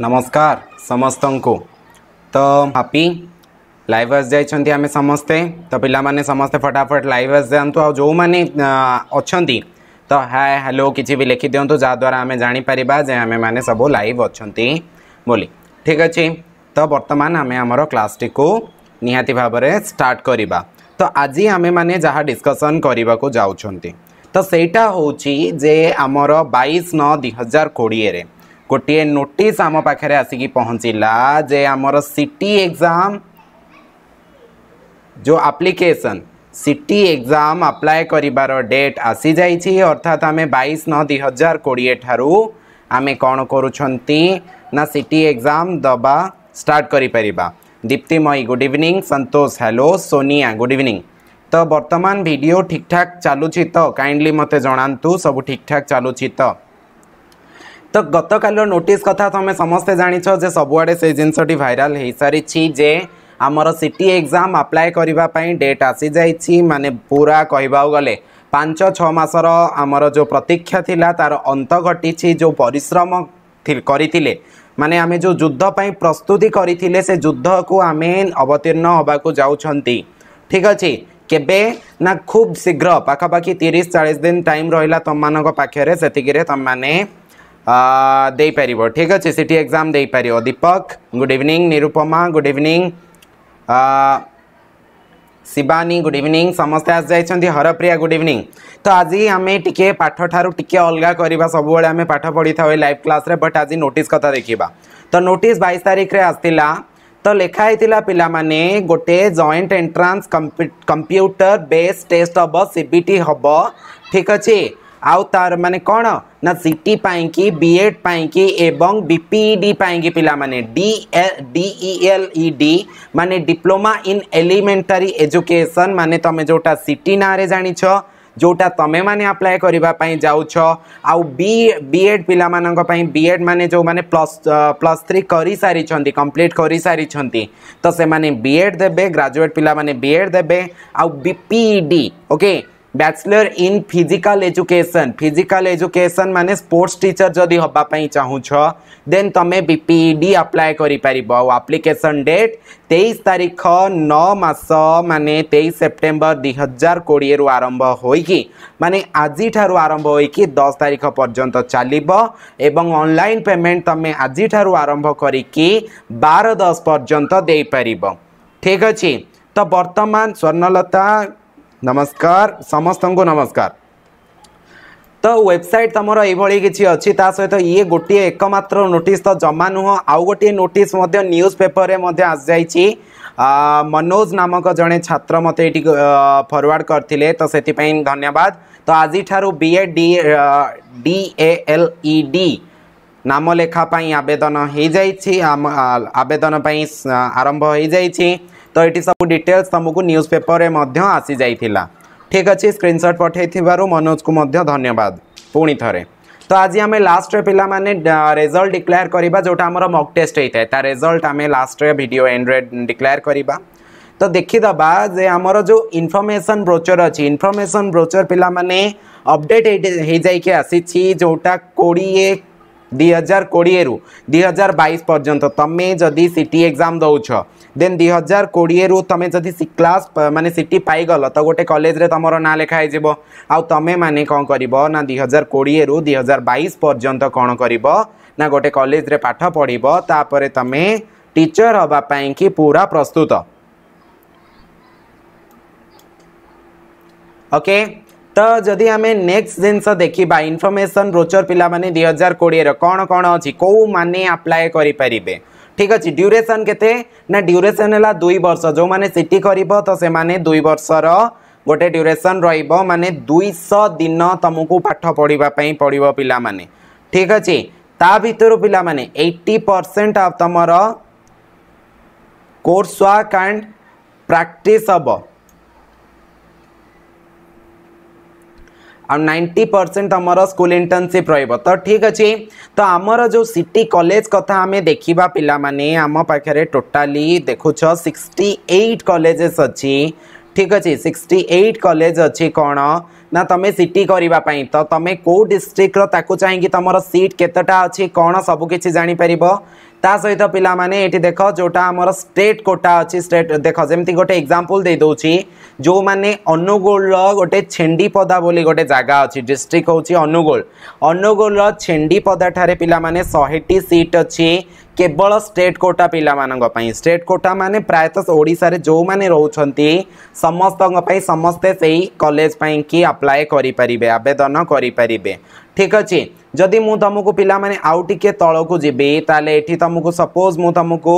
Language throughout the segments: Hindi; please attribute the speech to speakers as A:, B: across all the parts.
A: नमस्कार समस्त को तो हापी लाइव आस जाए समस्ते तो पाने समस्ते फटाफट लाइव आस जातु आ जो मैंने अच्छा तो हाय हेलो किसी भी लिखि जहाद्वर आम जापर जे आम मैंने सब लाइव अच्छा बोली ठीक अच्छे तो बर्तमान आम आम क्लास टी को निहाती भाव में स्टार्ट करवा तो आज आम मैंने जहाँ डिस्कसन करने को जाऊँ तो सेटा हूँ जे आमर बैश नौ दुहजार कोड़े ଗୋଟିଏ ନୋଟିସ୍ ଆମ ପାଖରେ ଆସିକି ପହଞ୍ଚିଲା ଯେ ଆମର ସିଟି ଏକ୍ଜାମ୍ ଯେଉଁ ଆପ୍ଲିକେସନ୍ ସିଟି ଏକ୍ଜାମ୍ ଆପ୍ଲାଏ କରିବାର ଡେଟ୍ ଆସିଯାଇଛି ଅର୍ଥାତ୍ ଆମେ ବାଇଶ ନଅ ଦୁଇ ହଜାର କୋଡ଼ିଏ ଠାରୁ ଆମେ କ'ଣ କରୁଛନ୍ତି ନା ସିଟି ଏକ୍ଜାମ୍ ଦେବା ଷ୍ଟାର୍ଟ କରିପାରିବା Diptimayee good evening Santosh hello Sonia good evening ତ ବର୍ତ୍ତମାନ ଭିଡ଼ିଓ ଠିକ୍ଠାକ୍ ଚାଲୁଛି ତ କାଇଣ୍ଡଲି ମୋତେ ଜଣାନ୍ତୁ ସବୁ ଠିକ୍ଠାକ୍ ଚାଲୁଛି ତ তো গতকাল নোটিস কথা তুমি সমস্তে জাঁচ যে সবুড়ে সেই জিনিসটি ভাইরাল হয়ে সারিছি যে আমার সিটি এক্সাম আপ্লায় করা ডেট আসি যাই মানে পুরা কহবাক গলে পাঁচ ছ মাসর আমার যে প্রতীক্ষা লা তার অন্ত ঘটিছি যে পরিশ্রম করে মানে আমি যে যুদ্ধ পাই প্রস্তুতি করে সে যুদ্ধকু আমি অবতীর্ণ হওয়া যাচ্ছেন ঠিক আছে কেবে না খুব শীঘ্র পাখাপাখি তিরিশ চাশ দিন টাইম রহলা তোমার পাখে সেতিকি তুমি ଦେଇପାରିବ ଠିକ୍ ଅଛି ସି ଟି ଏକ୍ଜାମ୍ ଦେଇପାରିବ Deepak good evening Nirupama good evening Shivani good evening ସମସ୍ତେ ଆସିଯାଇଛନ୍ତି ହରପ୍ରିୟା ଗୁଡ଼୍ ଇଭିନିଂ ତ ଆଜି ଆମେ ଟିକେ ପାଠଠାରୁ ଟିକେ ଅଲଗା କରିବା ସବୁବେଳେ ଆମେ ପାଠ ପଢ଼ିଥାଉ ଏଇ ଲାଇଭ୍ କ୍ଲାସ୍ରେ ବଟ୍ ଆଜି ନୋଟିସ୍ କଥା ଦେଖିବା ତ ନୋଟିସ୍ ବାଇଶ ତାରିଖରେ ଆସିଥିଲା ତ ଲେଖା ହେଇଥିଲା ପିଲାମାନେ ଗୋଟେ joint entrance computer base test ହେବ ସିବିଟି ହେବ ଠିକ୍ ଅଛି आउ तार माने कौन ना सीटी पाई कि बीएड पाई कि एवं बीपीईडी पाई कि पिला माने D L D L E D माने डिप्लोमा इन एलिमेंटरी एजुकेशन माने तमे जोटा सीटी ना जानी छ जोटा तमे माने अप्लाई करबा पई जाउ छ आउ बी बीएड पिला मानन को पई बीएड माने जो माने प्लस प्लस 3 करी सारी छंती कंप्लीट करी सारी छंती तो से माने बीएड देबे ग्रेजुएट पिला माने बीएड देबे आउ BPEd okay bachelor in physical education physical education ମାନେ ସ୍ପୋର୍ଟସ୍ ଟିଚର ଯଦି ହେବା ପାଇଁ ଚାହୁଁଛ ଦେନ୍ ତୁମେ B P E D apply କରିପାରିବ ଆଉ ଆପ୍ଲିକେସନ୍ ଡେଟ୍ ତେଇଶ ତାରିଖ ନଅ ମାସ ମାନେ ତେଇଶ ସେପ୍ଟେମ୍ବର ଦୁଇ ହଜାର କୋଡ଼ିଏରୁ ଆରମ୍ଭ ହୋଇକି ମାନେ ଆଜିଠାରୁ ଆରମ୍ଭ ହୋଇକି ଦଶ ତାରିଖ ପର୍ଯ୍ୟନ୍ତ ଚାଲିବ ଏବଂ ଅନଲାଇନ୍ ପେମେଣ୍ଟ ତୁମେ ଆଜିଠାରୁ ଆରମ୍ଭ କରିକି ବାର ଦଶ ପର୍ଯ୍ୟନ୍ତ ଦେଇପାରିବ ଠିକ୍ ଅଛି ତ ବର୍ତ୍ତମାନ ସ୍ୱର୍ଣ୍ଣଲତା ନମସ୍କାର ସମସ୍ତଙ୍କୁ ନମସ୍କାର ତ ୱେବସାଇଟ୍ ତୁମର ଏଇଭଳି କିଛି ଅଛି ତା ସହିତ ଇଏ ଗୋଟିଏ ଏକମାତ୍ର ନୋଟିସ୍ ତ ଜମା ନୁହଁ ଆଉ ଗୋଟିଏ ନୋଟିସ୍ ମଧ୍ୟ ନ୍ୟୁଜ୍ ପେପର୍ରେ ମଧ୍ୟ ଆସିଯାଇଛି ମନୋଜ ନାମକ ଜଣେ ଛାତ୍ର ମୋତେ ଏଇଠି ଫରୱାର୍ଡ଼ କରିଥିଲେ ତ ସେଥିପାଇଁ ଧନ୍ୟବାଦ ତ ଆଜିଠାରୁ B A D D A L E D ନାମ ଲେଖା ପାଇଁ ଆବେଦନ ହୋଇଯାଇଛି ଆବେଦନ ପାଇଁ ଆରମ୍ଭ ହୋଇଯାଇଛି तो ये सब डिटेल्स तुमको न्यूज पेपर में आसी जा ठीक अच्छे पठे पठाइवर मनोज को मध्य धन्यवाद पुणी थे तो आज आम लास्ट पे रेजल्ट डिक्लेयर करवा जो मक टेस्ट होता है तार आम लास्ट भिड एंड्रे डिक्लेयर करवा तो देखीदबा जे आमर जो इनफर्मेसन ब्रोचर अच्छी इनफर्मेसन ब्रोचर पे अपडेट हो जाए आसी जोटा कोड़े ଦୁଇ ହଜାର କୋଡ଼ିଏରୁ ଦୁଇ ହଜାର ବାଇଶ ପର୍ଯ୍ୟନ୍ତ ତମେ ଯଦି ସି ଟି ଏକ୍ଜାମ୍ ଦେଉଛ ଦେନ୍ ଦୁଇ ହଜାର କୋଡ଼ିଏରୁ ତମେ ଯଦି କ୍ଲାସ୍ ମାନେ ସି ଟି ପାଇଗଲ ତ ଗୋଟେ କଲେଜରେ ତମର ନାଁ ଲେଖା ହେଇଯିବ ଆଉ ତମେମାନେ କ'ଣ କରିବ ନା ଦୁଇ ହଜାର କୋଡ଼ିଏରୁ ଦୁଇ ହଜାର ବାଇଶ ପର୍ଯ୍ୟନ୍ତ କ'ଣ କରିବ ନା ଗୋଟେ କଲେଜରେ ପାଠ ପଢ଼ିବ ତାପରେ ତମେ ଟିଚର ହେବା ପାଇଁକି ପୁରା ପ୍ରସ୍ତୁତ ଓକେ ତ ଯଦି ଆମେ ନେକ୍ସଟ ଜିନିଷ ଦେଖିବା ଇନଫର୍ମେସନ୍ ବ୍ରୋଚର୍ ପିଲାମାନେ ଦୁଇ ହଜାର କୋଡ଼ିଏର କ'ଣ କ'ଣ ଅଛି କେଉଁମାନେ ଆପ୍ଲାଏ କରିପାରିବେ ଠିକ୍ ଅଛି ଡ୍ୟୁରେସନ୍ କେତେ ନା ଡ୍ୟୁରେସନ୍ ହେଲା ଦୁଇ ବର୍ଷ ଯେଉଁମାନେ ସିଟି କରିବ ତ ସେମାନେ ଦୁଇ ବର୍ଷର ଗୋଟେ ଡ୍ୟୁରେସନ୍ ରହିବ ମାନେ ଦୁଇଶହ ଦିନ ତୁମକୁ ପାଠ ପଢ଼ିବା ପାଇଁ ପଡ଼ିବ ପିଲାମାନେ ଠିକ୍ ଅଛି ତା ଭିତରୁ ପିଲାମାନେ ଏଇଟି ପରସେଣ୍ଟ ଅଫ୍ ତୁମର କୋର୍ସ ୱାର୍କ ଆଣ୍ଡ ପ୍ରାକ୍ଟିସ୍ ହେବ ଆଉ ନାଇଣ୍ଟି ପରସେଣ୍ଟ ତୁମର ସ୍କୁଲ ଇଣ୍ଟର୍ନସିପ୍ ରହିବ ତ ଠିକ୍ ଅଛି ତ ଆମର ଯେଉଁ ସିଟି କଲେଜ କଥା ଆମେ ଦେଖିବା ପିଲାମାନେ ଆମ ପାଖରେ ଟୋଟାଲି ଦେଖୁଛ ସିକ୍ସଟି ଏଇଟ୍ କଲେଜେସ୍ ଅଛି ଠିକ୍ ଅଛି ସିକ୍ସଟି ଏଇଟ୍ କଲେଜ ଅଛି କ'ଣ ନା ତୁମେ ସିଟି କରିବା ପାଇଁ ତ ତୁମେ କେଉଁ ଡିଷ୍ଟ୍ରିକ୍ଟର ତାକୁ ଚାହିଁକି ତୁମର ସିଟ୍ କେତେଟା ଅଛି କ'ଣ ସବୁକିଛି ଜାଣିପାରିବ তা সহিত পিলামানে এটি দেখ যেটা আমার স্টেট কোটা অছি স্টেট দেখ যেমি গোটে এক্সাম্পল দিয়ে দেছি যে অনুগুলর গোটে ছেন্ডিপদা বলে গোটে জায়গা অছি ডিস্ট্রিক্ট হচ্ছে অনুগুল অনুগুলর ছেন্ডিপদা ঠারে পিলামানে শহেটি সিট অছি কেবল স্টেট কোটা পিলাମାନଙ୍କ ପାଇଁ ଷ୍ଟେଟ୍ କୋଟା ମାନେ ପ୍ରାୟତଃ ଓଡ଼ିଶାରେ ଯେଉଁମାନେ ରହୁଛନ୍ତି ସମସ୍ତଙ୍କ ପାଇଁ ସମସ୍ତେ ସେଇ କଲେଜ ପାଇଁକି ଆପ୍ଲାଏ କରିପାରିବେ ଆବେଦନ କରିପାରିବେ ঠিক আছে যদি মু তোমাকে পিলামানে আউ টিকে তলকু যাবি তাহলে এটি তোমাকে সপোজ মু তোমাকে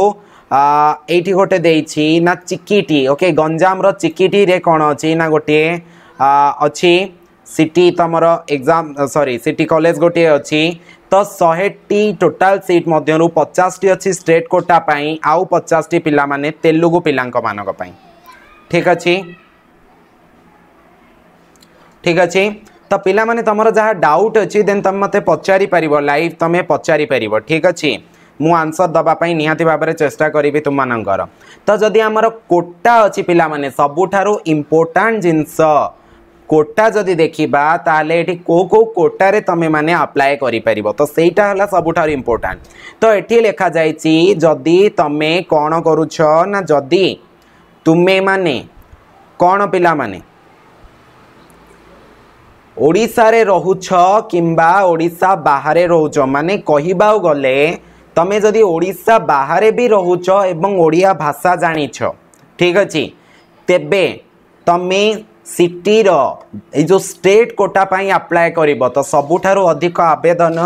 A: এইটি গোটে দেইছি না চিকিটি ওকে গঞ্জামর চিকিটিরে কোণ অছি না গোটিয়ে অছি সিটি তোমার এক্সাম সরি সিটি কলেজ গোটিয়ে অছি ତ ଶହେଟି ଟୋଟାଲ୍ ସିଟ୍ ମଧ୍ୟରୁ ପଚାଶଟି ଅଛି ଷ୍ଟେଟ୍ କୋଟା ପାଇଁ ଆଉ ପଚାଶଟି ପିଲାମାନେ ତେଲୁଗୁ ପିଲାଙ୍କମାନଙ୍କ ପାଇଁ ଠିକ୍ ଅଛି ଠିକ୍ ଅଛି ତ ପିଲାମାନେ ତୁମର ଯାହା ଡାଉଟ୍ ଅଛି ଦେନ୍ ତୁମେ ମୋତେ ପଚାରିପାରିବ ଲାଇଭ୍ ତୁମେ ପଚାରିପାରିବ ଠିକ୍ ଅଛି ମୁଁ ଆନ୍ସର୍ ଦେବା ପାଇଁ ନିହାତି ଭାବରେ ଚେଷ୍ଟା କରିବି ତୁମମାନଙ୍କର ତ ଯଦି ଆମର କୋଟା ଅଛି ପିଲାମାନେ ସବୁଠାରୁ ଇମ୍ପୋର୍ଟାଣ୍ଟ ଜିନିଷ କୋଟା ଯଦି ଦେଖିବା ତାହେଲେ ଏଠି କେଉଁ କେଉଁ କୋଟାରେ ତୁମେମାନେ ଆପ୍ଲାଏ କରିପାରିବ ତ ସେଇଟା ହେଲା ସବୁଠାରୁ ଇମ୍ପୋର୍ଟାଣ୍ଟ ତ ଏଠି ଲେଖାଯାଇଛି ଯଦି ତୁମେ କ'ଣ କରୁଛ ନା ଯଦି ତୁମେମାନେ କ'ଣ ପିଲାମାନେ ଓଡ଼ିଶାରେ ରହୁଛ କିମ୍ବା ଓଡ଼ିଶା ବାହାରେ ରହୁଛ ମାନେ କହିବାକୁ ଗଲେ ତମେ ଯଦି ଓଡ଼ିଶା ବାହାରେ ବି ରହୁଛ ଏବଂ ଓଡ଼ିଆ ଭାଷା ଜାଣିଛ ଠିକ୍ ଅଛି ତେବେ ତମେ ସିଟିର ଏଇ ଯେଉଁ ଷ୍ଟେଟ୍ କୋଟା ପାଇଁ ଆପ୍ଲାଏ କରିବ ତ ସବୁଠାରୁ ଅଧିକ ଆବେଦନ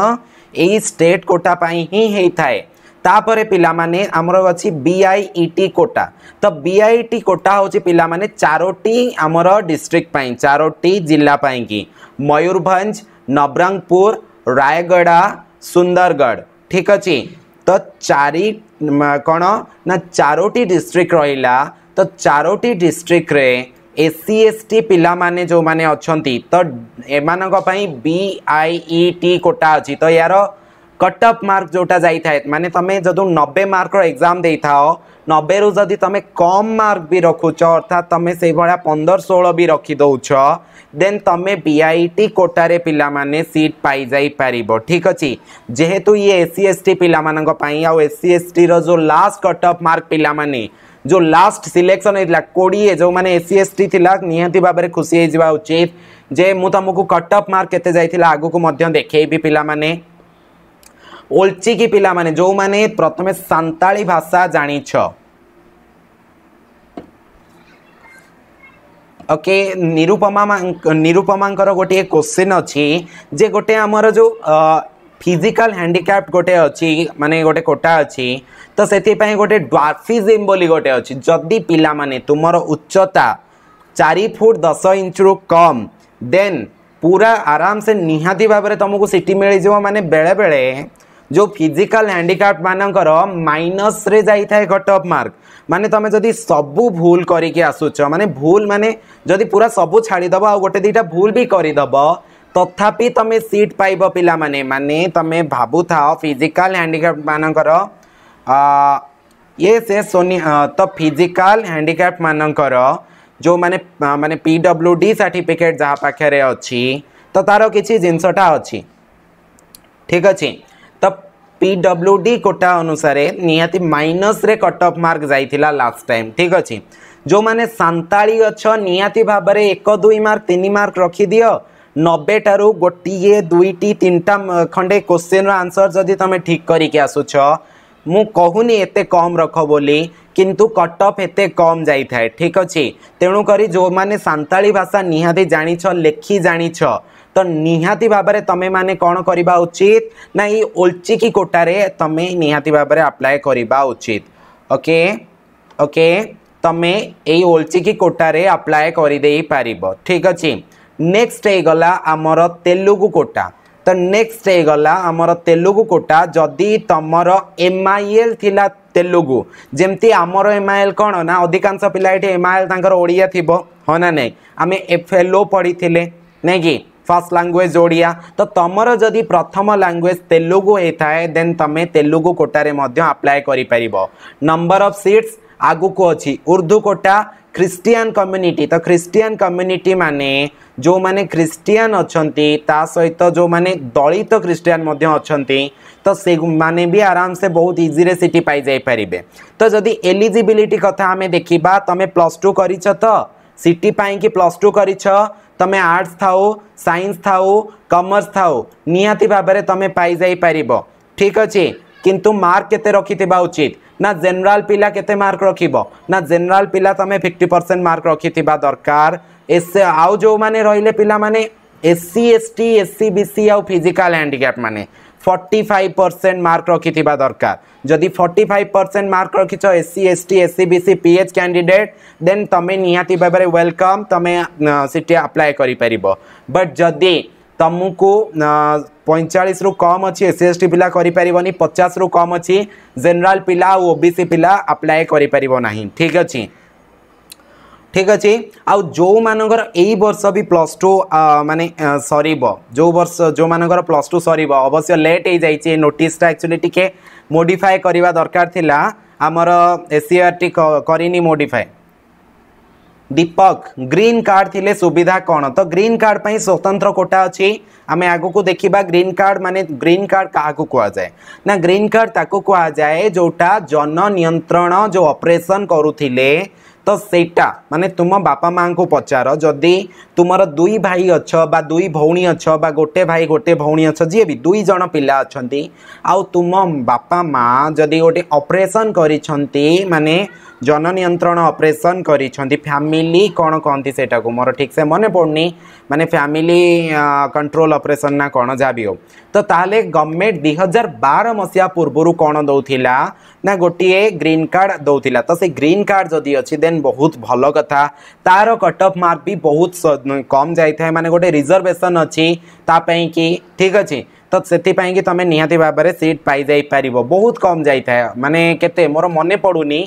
A: ଏଇ ଷ୍ଟେଟ୍ କୋଟା ପାଇଁ ହିଁ ହେଇଥାଏ तापर पिला माने आमर अछि बीआईईटी e कोटा तो बी आई टी कोटा होछि पिला माने चारोटी आमर डिस्ट्रिक्ट पई चारोटी जिल्ला पई कि मयूरभंज नवरंगपुर रायगढ़ सुंदरगढ़ ठीक अछि तो चारि कोण ना चारोटी डिस्ट्रिक्ट रहिला तो चारोटी डिस्ट्रिक्ट रे एससी एसटी पिला माने जो माने अछंती तो एमानक पई बीआईईटी कोटा अछि तो यार कटअप मार्क जोटा जाए मानते तुम जो नबे मार्क एग्जाम दे था नबे रु जदि तुम कम मार्क भी रखु अर्थात तुम से भाया पंदर षोह भी रखिदौ देन तुम बी आई टी कोटारे पाने सीट पाई पार ठीक अच्छे जेहेतु ये एससी एस टी पाई आउ एस सी एस टी रो लास्ट कटअप मार्क पाने जो लास्ट सिलेक्शन होता कोड़े जो मैंने एस सी एस टी थी निहती भाव में खुशी होचित जे मुझ तुमको कटअप मार्क के आगे देखेबी पाने ओल्ची की पिला माने जो माने प्रथमे संताली भाषा जानी छ ओके निरुपमा निरुपमांकर गोटे क्वेश्चन अच्छी जे गोटे हमर जो फिजिकल हैंडीकैप्ट गोटे अच्छी माने गोटे कोटा अछि तो सेति पय गोटे ड्वार्फिजम बोली गोटे अछि जदी पिला माने तुमरो उच्चता 4 फुट 10 इंच रु कम देन पूरा आराम से निहाती भाव तुमको सीट मिल जाव मानने बेले बेले जो फिजिकल हैंडिकाप मानक माइनस रे जाए कट अफ मार्क माने तुम जदि सब भूल करके आसु माने भूल माने जदि पूरा सब छाड़देव आ गए दीटा भूल भी करदेव तथापि तुम सीट पाइब पिला माने माने तुम भाबु था फिजिकाल हैंडिकाप मानक ये से सोनी तो फिजिकाल हैंडिकाप मानक जो माने माने पीडब्ल्यू डी सार्टिफिकेट जहाँ पाखे अच्छी तो तार किसी जिनसटा अच्छी ठीक अच्छे पिडब्ल्यू डी कोटा अनुसार निहाती माइनस रे कट ऑफ मार्क जाइला लास्ट टाइम ठीक अच्छे जो मैंने सांताली गच्छ नि भाव एक दुई मार्क तीन मार्क रखिदि नबे टू गोटे दुईटी तीन टा खंडे क्वेश्चन आंसर जदि तुम ठीक करके आसुच मु कहूनी एत कम रख बोली किंतु कट ऑफ एत कम जाए ठीक अच्छे तेणुक जो मैंने सांताली भाषा निहाती जाच लेखि जाच तो निहाती भाव में तुम मैंने कौन करवा उचित ना ओलचिकी कोटा तुम निहाती भाव में आप्लाय करवा उचित ओके ओके तुम्हें ये कोटारे कोटा कर करदार ठीक अच्छे नेक्स्ट है गला आमर तेलुगु कोटा तो नेक्स्ट है गला आमर तेलुगु कोटा जदि तुमर एम आई एल थी तेलुगु जमी आमर एम आई एल कौन ना अधिकांश पिला एम आई एल तरह ओडिया थी हाँ ना नहीं आम एफ एल ओ पढ़ी नहीं कि फर्स्ट लांगुएज ओडिया तो तुमर जदि प्रथम लांगुएज तेलुगु होता देन तुम्हें तेलुगु कोटारे आप्लाय कर नंबर अफ सीट्स आगक अच्छी उर्दू कोटा ଖ୍ରୀଷ୍ଟିଆନ କମ୍ୟୁନିଟି ତ ଖ୍ରୀଷ୍ଟିଆନ କମ୍ୟୁନିଟି ମାନେ ଯେଉଁମାନେ ଖ୍ରୀଷ୍ଟିଆନ ଅଛନ୍ତି ତା ସହିତ ଯେଉଁମାନେ ଦଳିତ ଖ୍ରୀଷ୍ଟିଆନ ମଧ୍ୟ ଅଛନ୍ତି ତ ସେମାନେ ବି ଆରାମସେ ବହୁତ ଇଜିରେ ସିଟି ପାଇଯାଇପାରିବେ ତ ଯଦି ଏଲିଜିବିଲିଟି କଥା ଆମେ ଦେଖିବା ତୁମେ ପ୍ଲସ୍ ଟୁ କରିଛ ତ ସିଟି ପାଇଁକି ପ୍ଲସ୍ ଟୁ କରିଛ તમે આર્ટ્સ થાઓ સાયન્સ થાઓ କମର୍ସ ଥାଉ ନିହାତି ଭାବରେ ତମେ ପାଇଯାଇପାରିବ ଠିକ୍ ଅଛି କିନ୍ତୁ ମାର୍କ କେତେ ରଖିଥିବା ଉଚିତ ନା ଜେନେରାଲ ପିଲା କେତେ ମାର୍କ ରଖିବ ନା ଜେନେରାଲ ପିଲା ତମେ ଫିଫ୍ଟି ପରସେଣ୍ଟ ମାର୍କ ରଖିଥିବା ଦରକାର ଏସ୍ ଆଉ ଯେଉଁମାନେ ରହିଲେ ପିଲାମାନେ S C S T S C B C ଆଉ ଫିଜିକାଲ ହ୍ୟାଣ୍ଡିକ୍ୟାପ୍ ମାନେ ଫର୍ଟି ଫାଇଭ୍ ପରସେଣ୍ଟ ମାର୍କ ରଖିଥିବା ଦରକାର ଯଦି ଫର୍ଟି ଫାଇଭ୍ ପରସେଣ୍ଟ ମାର୍କ ରଖିଛ S C S T S C B C P H candidate then ତୁମେ ନିହାତି ଭାବରେ ୱେଲକମ୍ ତୁମେ ସେଠି ଆପ୍ଲାଏ କରିପାରିବ ବଟ୍ ଯଦି ତୁମକୁ ପଇଁଚାଳିଶରୁ କମ୍ ଅଛି ଏସ୍ ସି ଏସ୍ ଟି ପିଲା କରିପାରିବନି ପଚାଶରୁ କମ୍ ଅଛି ଜେନେରାଲ୍ ପିଲା ଆଉ ଓ ବି ସି ପିଲା ଆପ୍ଲାଏ କରିପାରିବ ନାହିଁ ଠିକ୍ ଅଛି ঠিক আছে আউ যৌমানঙ্কর এই বর্ষ বি প্লস টু মানে সরিব যৌ বর্ষ যৌমানঙ্কর প্লস টু সরিব অবশ্য লেট হয়ে যাইছে নোটিসটা একচুয়ালি টিকে মোডিফাই করা দরকার লা আমার এসিআরটি করিনি মোডিফাই দীপক গ্রিন কার্ড থিলে সুবিধা কোণ তো গ্রিন কার্ড পাই স্বতন্ত্র কোটা অছি আমি আগুক দেখিবা গ্রিন কার্ড মানে গ্রিন কার্ড কাহাকু কুযায়ে না গ্রিন কার্ড তাকু কুযায়ে যেটা জননিয়ন্ত্রণ যে অপরেসন করুলে त सेटा माने तुमा बापा माको पचारो जदी तुमार दुई भाई अच्छा, बा दुई भौनी अछ बा गोटे भाई गोटे भौनी अछ जिएबी दुई जना पिला अछन्ती आउ तुम बापा मा जदी ओटी अपरेसन करी छन्ती माने जन नियंत्रण ऑपरेशन करी फैमिली कौन कहती को मोर ठीक से मन पड़नी माने फैमिली कंट्रोल ऑपरेशन ना कौन जहाँ भी हो तो ताले गवर्नमेंट दुई हजार बार मसीहा पूर्वर कौन दौला ना गोटे ग्रीन कार्ड दौला तो से ग्रीन कार्ड जदि अच्छी देन बहुत भल कथा तार कट अफ मार्क भी बहुत कम जाए मैंने गोटे रिजर्वेशन अच्छी तापाई कि ठीक अच्छे तो ସେଥିପାଇଁକି ତୁମେ ନିହାତି ଭାବରେ ସିଟ୍ ପାଇଯାଇପାରିବ ବହୁତ କମ୍ ଯାଇଥାଏ ମାନେ କେତେ ମୋର ମନେ ପଡ଼ୁନି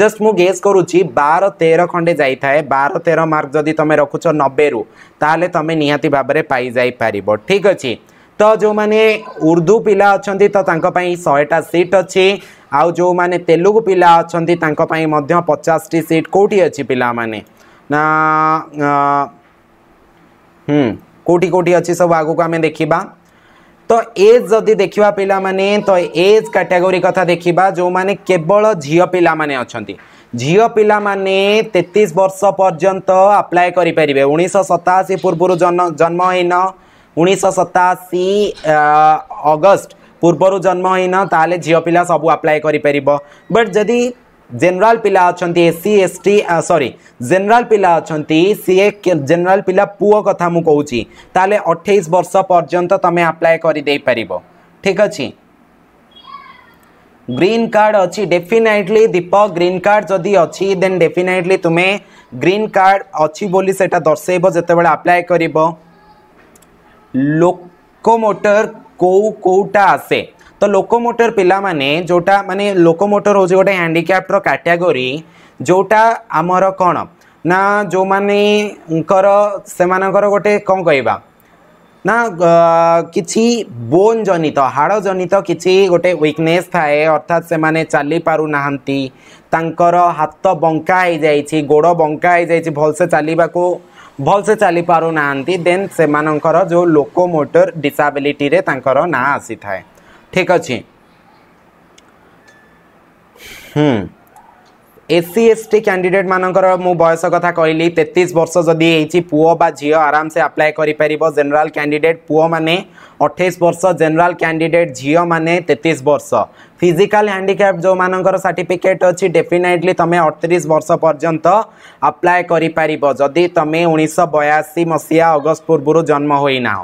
A: ଜଷ୍ଟ ମୁଁ ଗେସ୍ କରୁଛି ବାର ତେର ଖଣ୍ଡେ ଯାଇଥାଏ ବାର ତେର ମାର୍କ ଯଦି ତୁମେ ରଖୁଛ ନବେରୁ ତାହେଲେ ତୁମେ ନିହାତି ଭାବରେ ପାଇଯାଇପାରିବ ଠିକ୍ ଅଛି ତ ଯେଉଁମାନେ ଉର୍ଦ୍ଦୁ ପିଲା ଅଛନ୍ତି ତ ତାଙ୍କ ପାଇଁ ଶହେଟା ସିଟ୍ ଅଛି ଆଉ ଯେଉଁମାନେ ତେଲୁଗୁ ପିଲା ଅଛନ୍ତି ତାଙ୍କ ପାଇଁ ମଧ୍ୟ ପଚାଶଟି ସିଟ୍ କେଉଁଠି ଅଛି ପିଲାମାନେ ନା ହୁଁ କେଉଁଠି କେଉଁଠି ଅଛି ସବୁ ଆଗକୁ ଆମେ ଦେଖିବା तो एज जदि देखा पाने तो एज काटेगोरी कथा देखा जो मैंने केवल झील पाने अच्छा झील पाने तेतीस वर्ष पर्यंत आप्लाय करें उन्नीस सताशी पूर्व जन्म जन्महीन उन्नीस सताशी अगस्ट पूर्वर जन्महीन ताल झील पिला सब आप्लाय करें बट जदि जनरल पिला अच्छा C S T sorry general पिला अच्छा सी ए जेनराल पिला पुओ कथा मुझे कौच अठाईस वर्ष पर्यंत तुम्हें आप्लाय कर ठीक अच्छे ग्रीन कार्ड अच्छी डेफिनेटली दीप ग्रीन कार्ड जदि अच्छी देन डेफिनेटली तुम्हें ग्रीन कार्ड अच्छी बोली से दर्शेब जोबले आप्लाय कर लोकोमोटर कौ कौटा आसे तो लोकोमोटर ପିଲାମାନେ ଯେଉଁଟା ମାନେ ଲୋકોମୋଟର ହେଉଛି ଗୋଟେ ହ୍ୟାଣ୍ଡିକ୍ୟାପ୍ଟର କାଟାଗୋରୀ ଯେଉଁଟା ଆମର କ'ଣ ନା ଯେଉଁମାନଙ୍କର ସେମାନଙ୍କର ଗୋଟେ କ'ଣ କହିବା ନା କିଛି ବୋନ୍ ଜନିତ ହାଡ଼ ଜନିତ କିଛି ଗୋଟେ ୱିକନେସ୍ ଥାଏ ଅର୍ଥାତ୍ ସେମାନେ ଚାଲି ପାରୁନାହାନ୍ତି ତାଙ୍କର ହାତ ବଙ୍କା ହେଇଯାଇଛି ଗୋଡ଼ ବଙ୍କା ହେଇଯାଇଛି ଭଲସେ ଚାଲିବାକୁ ଭଲସେ ଚାଲି ପାରୁନାହାନ୍ତି ଦେନ୍ ସେମାନଙ୍କର ଯେଉଁ ଲୋକୋମୋଟର ଡିସାବିଲିଟିରେ ତାଙ୍କର ନାଁ ଆସିଥାଏ ঠিক ଅଛି ହୁଁ এস সি এসটি ক্যান্ডিডেট মানকর মু বয়স কথা কইলি 33 বর্ষ যদি হইছি পুও বা ঝিও আরামসে আপ্লাই করি পারিব জেনারেল ক্যান্ডিডেট পুও মানে 28 বর্ষ জেনারেল ক্যান্ডিডেট ঝিও মানে 33 বর্ষ ফিজিক্যাল হ্যান্ডিক্যাপ যে মানকর সার্টিফিকেট অছি ডেফিনেটলি তুমি 38 বর্ষ পর্যন্ত আপ্লাই করি পারিব যদি তুমি 1982 মসিয়া অগস্ট পূর্বরু জন্ম হই নাও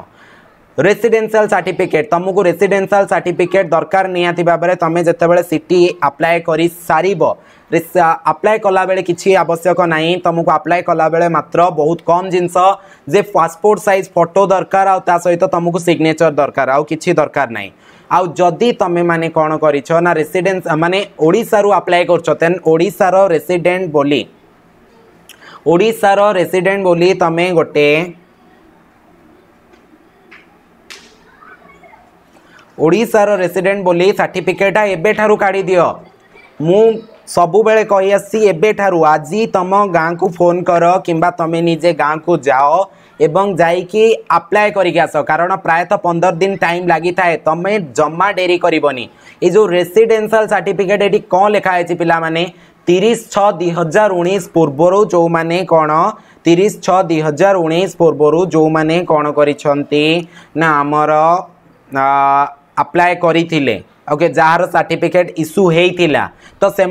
A: रेसीडेल सार्टिफिकेट तुमको रेसीडेल सार्टिफिकेट दरकार निमें जो सीट आप्लाय कर सार आप्लाय कला कि आवश्यक ना तुमको आप्लाय कला मात्र बहुत कम जिनस जे पासपोर्ट सैज फटो दरकार आ सहित तुमको सिग्नेचर दरकार आ कि दरकार ना आदि तुम्हें मैंने कौन कर रेसीडेन्स मानने आप्लाय करेसीडेट बोली ओडार रेसीडेट बोली तुम्हें गोटे ଓଡ଼ିଶାର ରେସିଡେଣ୍ଟ ବୋଲି ସାର୍ଟିଫିକେଟ୍ଟା ଏବେଠାରୁ କାଢ଼ିଦିଅ ମୁଁ ସବୁବେଳେ କହିଆସିଛି ଏବେଠାରୁ ଆଜି ତମ ଗାଁକୁ ଫୋନ୍ କର କିମ୍ବା ତମେ ନିଜେ ଗାଁକୁ ଯାଅ ଏବଂ ଯାଇକି ଆପ୍ଲାଏ କରିକି ଆସ କାରଣ ପ୍ରାୟତଃ ପନ୍ଦର ଦିନ ଟାଇମ୍ ଲାଗିଥାଏ ତମେ ଜମା ଡେରି କରିବନି ଏ ଯେଉଁ ରେସିଡେନ୍ସିଆଲ ସାର୍ଟିଫିକେଟ୍ ଏଠି କ'ଣ ଲେଖା ହେଇଛି ପିଲାମାନେ ତିରିଶ ଛଅ ଦୁଇ ହଜାର ଉଣେଇଶ ପୂର୍ବରୁ ଯେଉଁମାନେ କ'ଣ ତିରିଶ ଛଅ ଦୁଇ ହଜାର ଉଣେଇଶ ପୂର୍ବରୁ ଯେଉଁମାନେ କ'ଣ କରିଛନ୍ତି ନା ଆମର अप्लाय करते ओके जार सार्टिफिकेट इश्यू हो तो से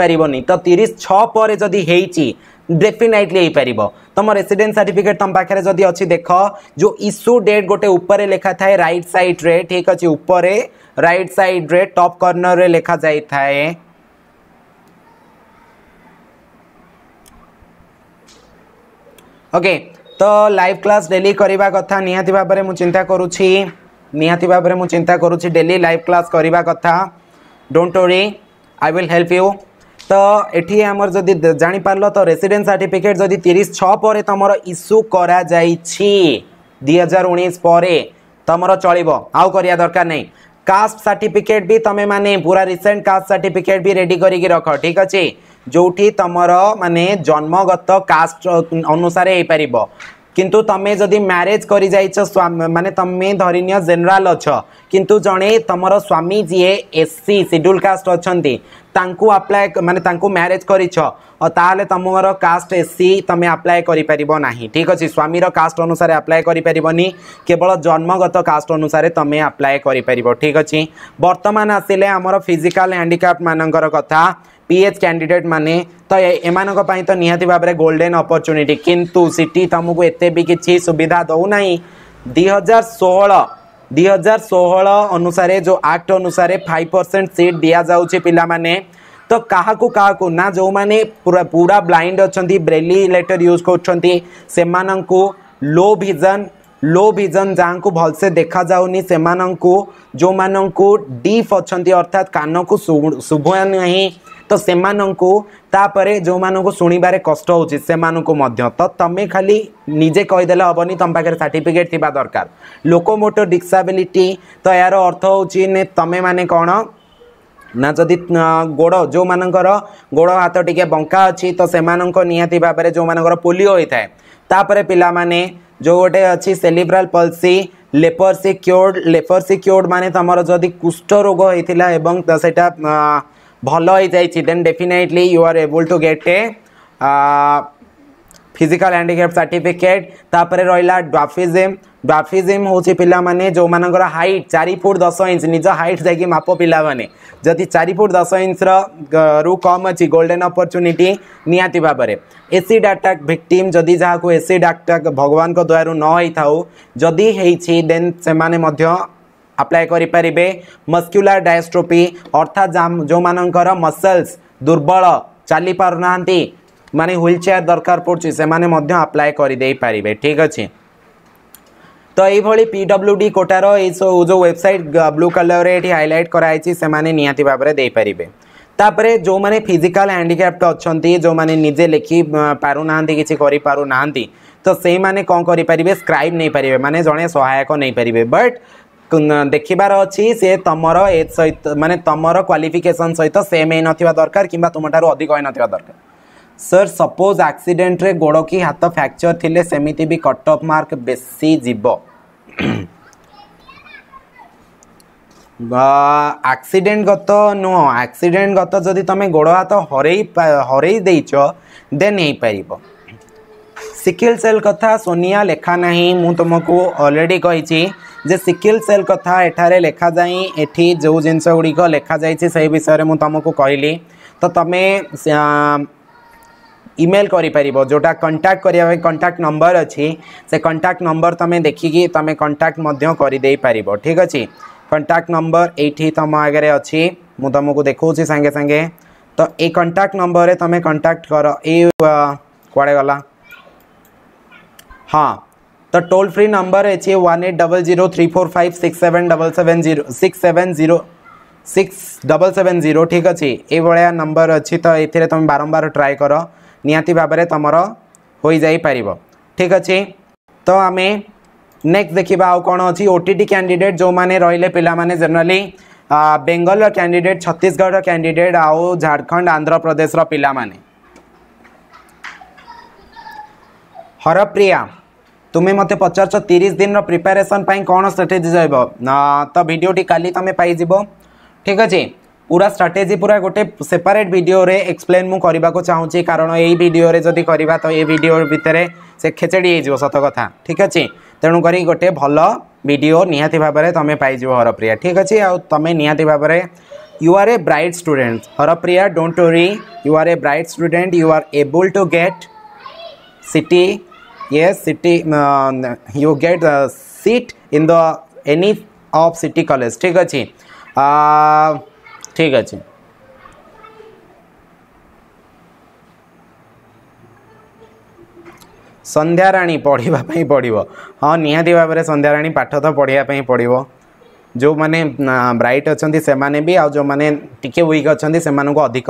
A: पार्वनी तो तीस छदी डेफिनेटलीपर तुम रेसीडे सार्टिफिकेट तुम पाखे जदि अच्छी देख जो इश्यू डेट गोटे ऊपर लिखा था रईट सैड्रे ठीक अच्छे ऊपर रईट सैड्रे टप कर्णर में लिखा जाए थाए ओके तो लाइव क्लास डेली करवा कथा निहाती भाव में चिंता करुच्छी নিহতি ভাবে মু চিন্তা করুছি ডেলি লাইভ ক্লাস করা কথা ডোট ওরি আই উইল হেল্প ইউ তো এটি আমার যদি জাঁপারল তো রেসিডেন্ট সার্টিফিকেট যদি তিরিশ ছ পরে তোমার ইস্যু করা যাইছি দুই হাজার উনিশ পরে তোমার চলব আউ করিয়া দরকার নেই কাস্ট সার্টিফিকেট বি তুমি মানে পুরা রিসেন্ট কাস্ট সার্টিফিকেট বি রেডি করিকি রখ ঠিক আছে ଯେଉଁଠି ତୁମର ମାନେ ଜନ୍ମଗତ କାଷ୍ଟ ଅନୁସାରେ ହେଇପାରିବ কিন্তু তুমি যদি ম্যারেজ করে যাইছ মানে তুমি ধরিনিয় জেনারেল অছ কিন্তু জনে তোমার স্বামী যিয়ে এসসি সিডুল কাস্ট অনেক ତାଙ୍କୁ ଆପ୍ଲାଏ ମାନେ ତାଙ୍କୁ ମ୍ୟାରେଜ୍ କରିଛ ତାହେଲେ ତୁମର କାଷ୍ଟ ଏସ୍ସି ତୁମେ ଆପ୍ଲାଏ କରିପାରିବ ନାହିଁ ଠିକ୍ ଅଛି ସ୍ୱାମୀର କାଷ୍ଟ ଅନୁସାରେ ଆପ୍ଲାଏ କରିପାରିବନି କେବଳ ଜନ୍ମଗତ କାଷ୍ଟ ଅନୁସାରେ ତୁମେ ଆପ୍ଲାଏ କରିପାରିବ ଠିକ୍ ଅଛି ବର୍ତ୍ତମାନ ଆସିଲେ ଆମର ଫିଜିକାଲ୍ ହ୍ୟାଣ୍ଡିକ୍ୟାପ୍ଟ ମାନଙ୍କର କଥା पीएच कैंडिडेट माने तो एम तो निहती भाव में गोल्डेन अपरचुनिटी किंतु सिटी तुमको एत भी किसी सुविधा दौना हजार षोह दुहजार षोह अनुसार जो आक्ट अनुसार फाइव परसेंट सीट दि जाऊँ पाने तो क्या को ना जो मैंने पूरा पूरा ब्लाइंड अच्छा ब्रेली लेटर यूज कर लो भिजन लो भिजन जहाँ को भलसे देखा जाऊनी से मानू जो मानक डीफ अच्छा अर्थात कान को शुभ नहीं ତ ସେମାନଙ୍କୁ ତାପରେ ଯେଉଁମାନଙ୍କୁ ଶୁଣିବାରେ କଷ୍ଟ ହେଉଛି ସେମାନଙ୍କୁ ମଧ୍ୟ ତ ତମେ ଖାଲି ନିଜେ କହିଦେଲେ ହେବନି ତମ ପାଖରେ ସାର୍ଟିଫିକେଟ୍ ଥିବା ଦରକାର ଲୋକମୋଟୋ ଡିସାବିଲିଟି ତ ଏହାର ଅର୍ଥ ହେଉଛି ତମେମାନେ କ'ଣ ନା ଯଦି ଗୋଡ଼ ଯେଉଁମାନଙ୍କର ଗୋଡ଼ ହାତ ଟିକେ ବଙ୍କା ଅଛି ତ ସେମାନଙ୍କ ନିହାତି ଭାବରେ ଯେଉଁମାନଙ୍କର ପୋଲିଓ ହୋଇଥାଏ ତାପରେ ପିଲାମାନେ ଯେଉଁ ଗୋଟେ ଅଛି ସେଲିବ୍ରାଲ ପଲ୍ସି ଲେପରସିକ୍ୟୁର୍ଡ଼ ଲେପରସିକ୍ୟୁର୍ଡ଼ ମାନେ ତୁମର ଯଦି କୁଷ୍ଠ ରୋଗ ହୋଇଥିଲା ଏବଂ ସେଇଟା ଭଲ ହୋଇଯାଇଛି then definitely you are able to get a physical handicap certificate ତାପରେ ରହିଲା ଡ୍ୱାଫିଜିମ୍ ଡ୍ୱାଫିଜିମ୍ ହେଉଛି ପିଲାମାନେ ଯେଉଁମାନଙ୍କର ହାଇଟ୍ ଚାରି ଫୁଟ୍ ଦଶ ଇଞ୍ଚ ନିଜ ହାଇଟ୍ ଯାଇକି ମାପ ପିଲାମାନେ ଯଦି ଚାରି ଫୁଟ୍ ଦଶ ଇଞ୍ଚର ରୁ କମ୍ ଅଛି ଗୋଲ୍ଡେନ୍ ଅପରଚ୍ୟୁନିଟି ନିହାତି ଭାବରେ ଏସିଡ୍ ଆଟାକ୍ ଭିକ୍ଟିମ୍ ଯଦି ଯାହାକୁ ଏସିଡ୍ ଆଟାକ୍ ଭଗବାନଙ୍କ ଦୟାରୁ ନ ହେଇଥାଉ ଯଦି ହେଇଛି ଦେନ୍ ସେମାନେ ମଧ୍ୟ अप्लाय करें मस्क्युला डायस्ट्रोपी अर्थात जो मानकर मसल्स दुर्बल चली पार ना मानी ह्विल चेयर दरकार पड़ी से अप्लाय करदेपारे ठीक अच्छे तो ये पिडब्ल्यू डी कोटार जो वेबसाइट ब्लू कलर ये हाइलाइट कराई से निपरेंगे तापर जो मैंने फिजिकाल हाणिकाप्ट अच्छा जो मैंने निजे लिखि पार ना कि पार ना तो से मैंने कौन करें स्क्राइब नहीं पारे मानने जड़े सहायक नहीं पारे बट দেখিবার ଅଛି ସେ ତମର ଏ ସହିତ ମାନେ ତମର କ୍ୱାଲିଫିକେସନ୍ ସହିତ ସେମ୍ ହେଇନଥିବା ଦରକାର କିମ୍ବା ତୁମଠାରୁ ଅଧିକ ହେଇନଥିବା ଦରକାର ସାର୍ ସପୋଜ୍ ଆକ୍ସିଡେଣ୍ଟରେ ଗୋଡ଼ କି ହାତ ଫ୍ରାକ୍ଚର୍ ଥିଲେ ସେମିତି ବି କଟ୍ ଅଫ୍ ମାର୍କ ବେଶୀ ଯିବ ଆକ୍ସିଡେଣ୍ଟଗତ ନୁହଁ ଆକ୍ସିଡେଣ୍ଟଗତ ଯଦି ତୁମେ ଗୋଡ଼ ହାତ ହରେଇ ହରେଇ ଦେଇଛ ଦେନ୍ ହେଇପାରିବ ସିକିଲ୍ ସେଲ୍ କଥା ସୋନିଆ ଲେଖା ନାହିଁ ମୁଁ ତୁମକୁ ଅଲରେଡ଼ି କହିଛି जे सिकिल सेल कथा एठार लेखा जाए जो जिनस गुड़िक लिखा जाए विषय में तुमको कहली तो तुम्हें इमेल कर जोटा कंटाक्ट करने कंटाक्ट नंबर अच्छी से कंटाक्ट नंबर तुम देखिकी तुम कंटाक्ट कर ठीक अच्छे कंटाक्ट नंबर ये तुम आगे अच्छी तुमको देखा सागे सांगे तो ये कंटाक्ट नंबर तुम कंटाक्ट कर ये कड़े गला हाँ तो टोल फ्री नंबर है one eight double zero three four five six seven double seven zero six seven zero six double seven zero ठीक अच्छे ये भाया नंबर अच्छी तो ये तुम बारंबार ट्राए कर निति भाव में तुमर हो जापर ठीक अच्छे तो आम नेक्स्ट देखा आउ कौन अच्छी ओ टी कैंडिडेट जो मैंने रे पे generally Bengal candidate Chhattisgarh candidate आउ झारखंड आंध्र प्रदेश रा पिला हरप्रिया তুমি মতো পচারছ তিরিশ দিনর প্রিপারেসন পাই কোণ স্ট্রাটেজি রহব তো ভিডিওটি কালি তুমি পাইযিব ঠিক আছে পুরা স্ট্রাটেজি পুরা গোটে সেপারেট ভিডিওরে এক্সপ্লেন মু করা চাহুছি কারণ এই ভিডিওরে যদি করা তো এই ভিডিও ভিতরে সে খেচেড়ি হয়ে সত কথা ঠিক আছে তেমুকরি গোটে ভাল ভিডিও নিহতি ভাবে তুমি পাইযিব হরপ্রিয়া ঠিক আছে আমি নিহতি ভাবে you are a bright student harapriya don't worry you are a bright student you are able to get city ये city you get seat in seat in the any of ठीक अच्छे ठीक अच्छे संध्याराणी पढ़ापी पड़ो हाँ निहाती भाव में संध्याराणी पाठ तो पढ़ाप पड़ो जो मैंने ब्राइट अच्छा से मैंने भी आज जो मैंने टी विक अच्छा से मैं अधिक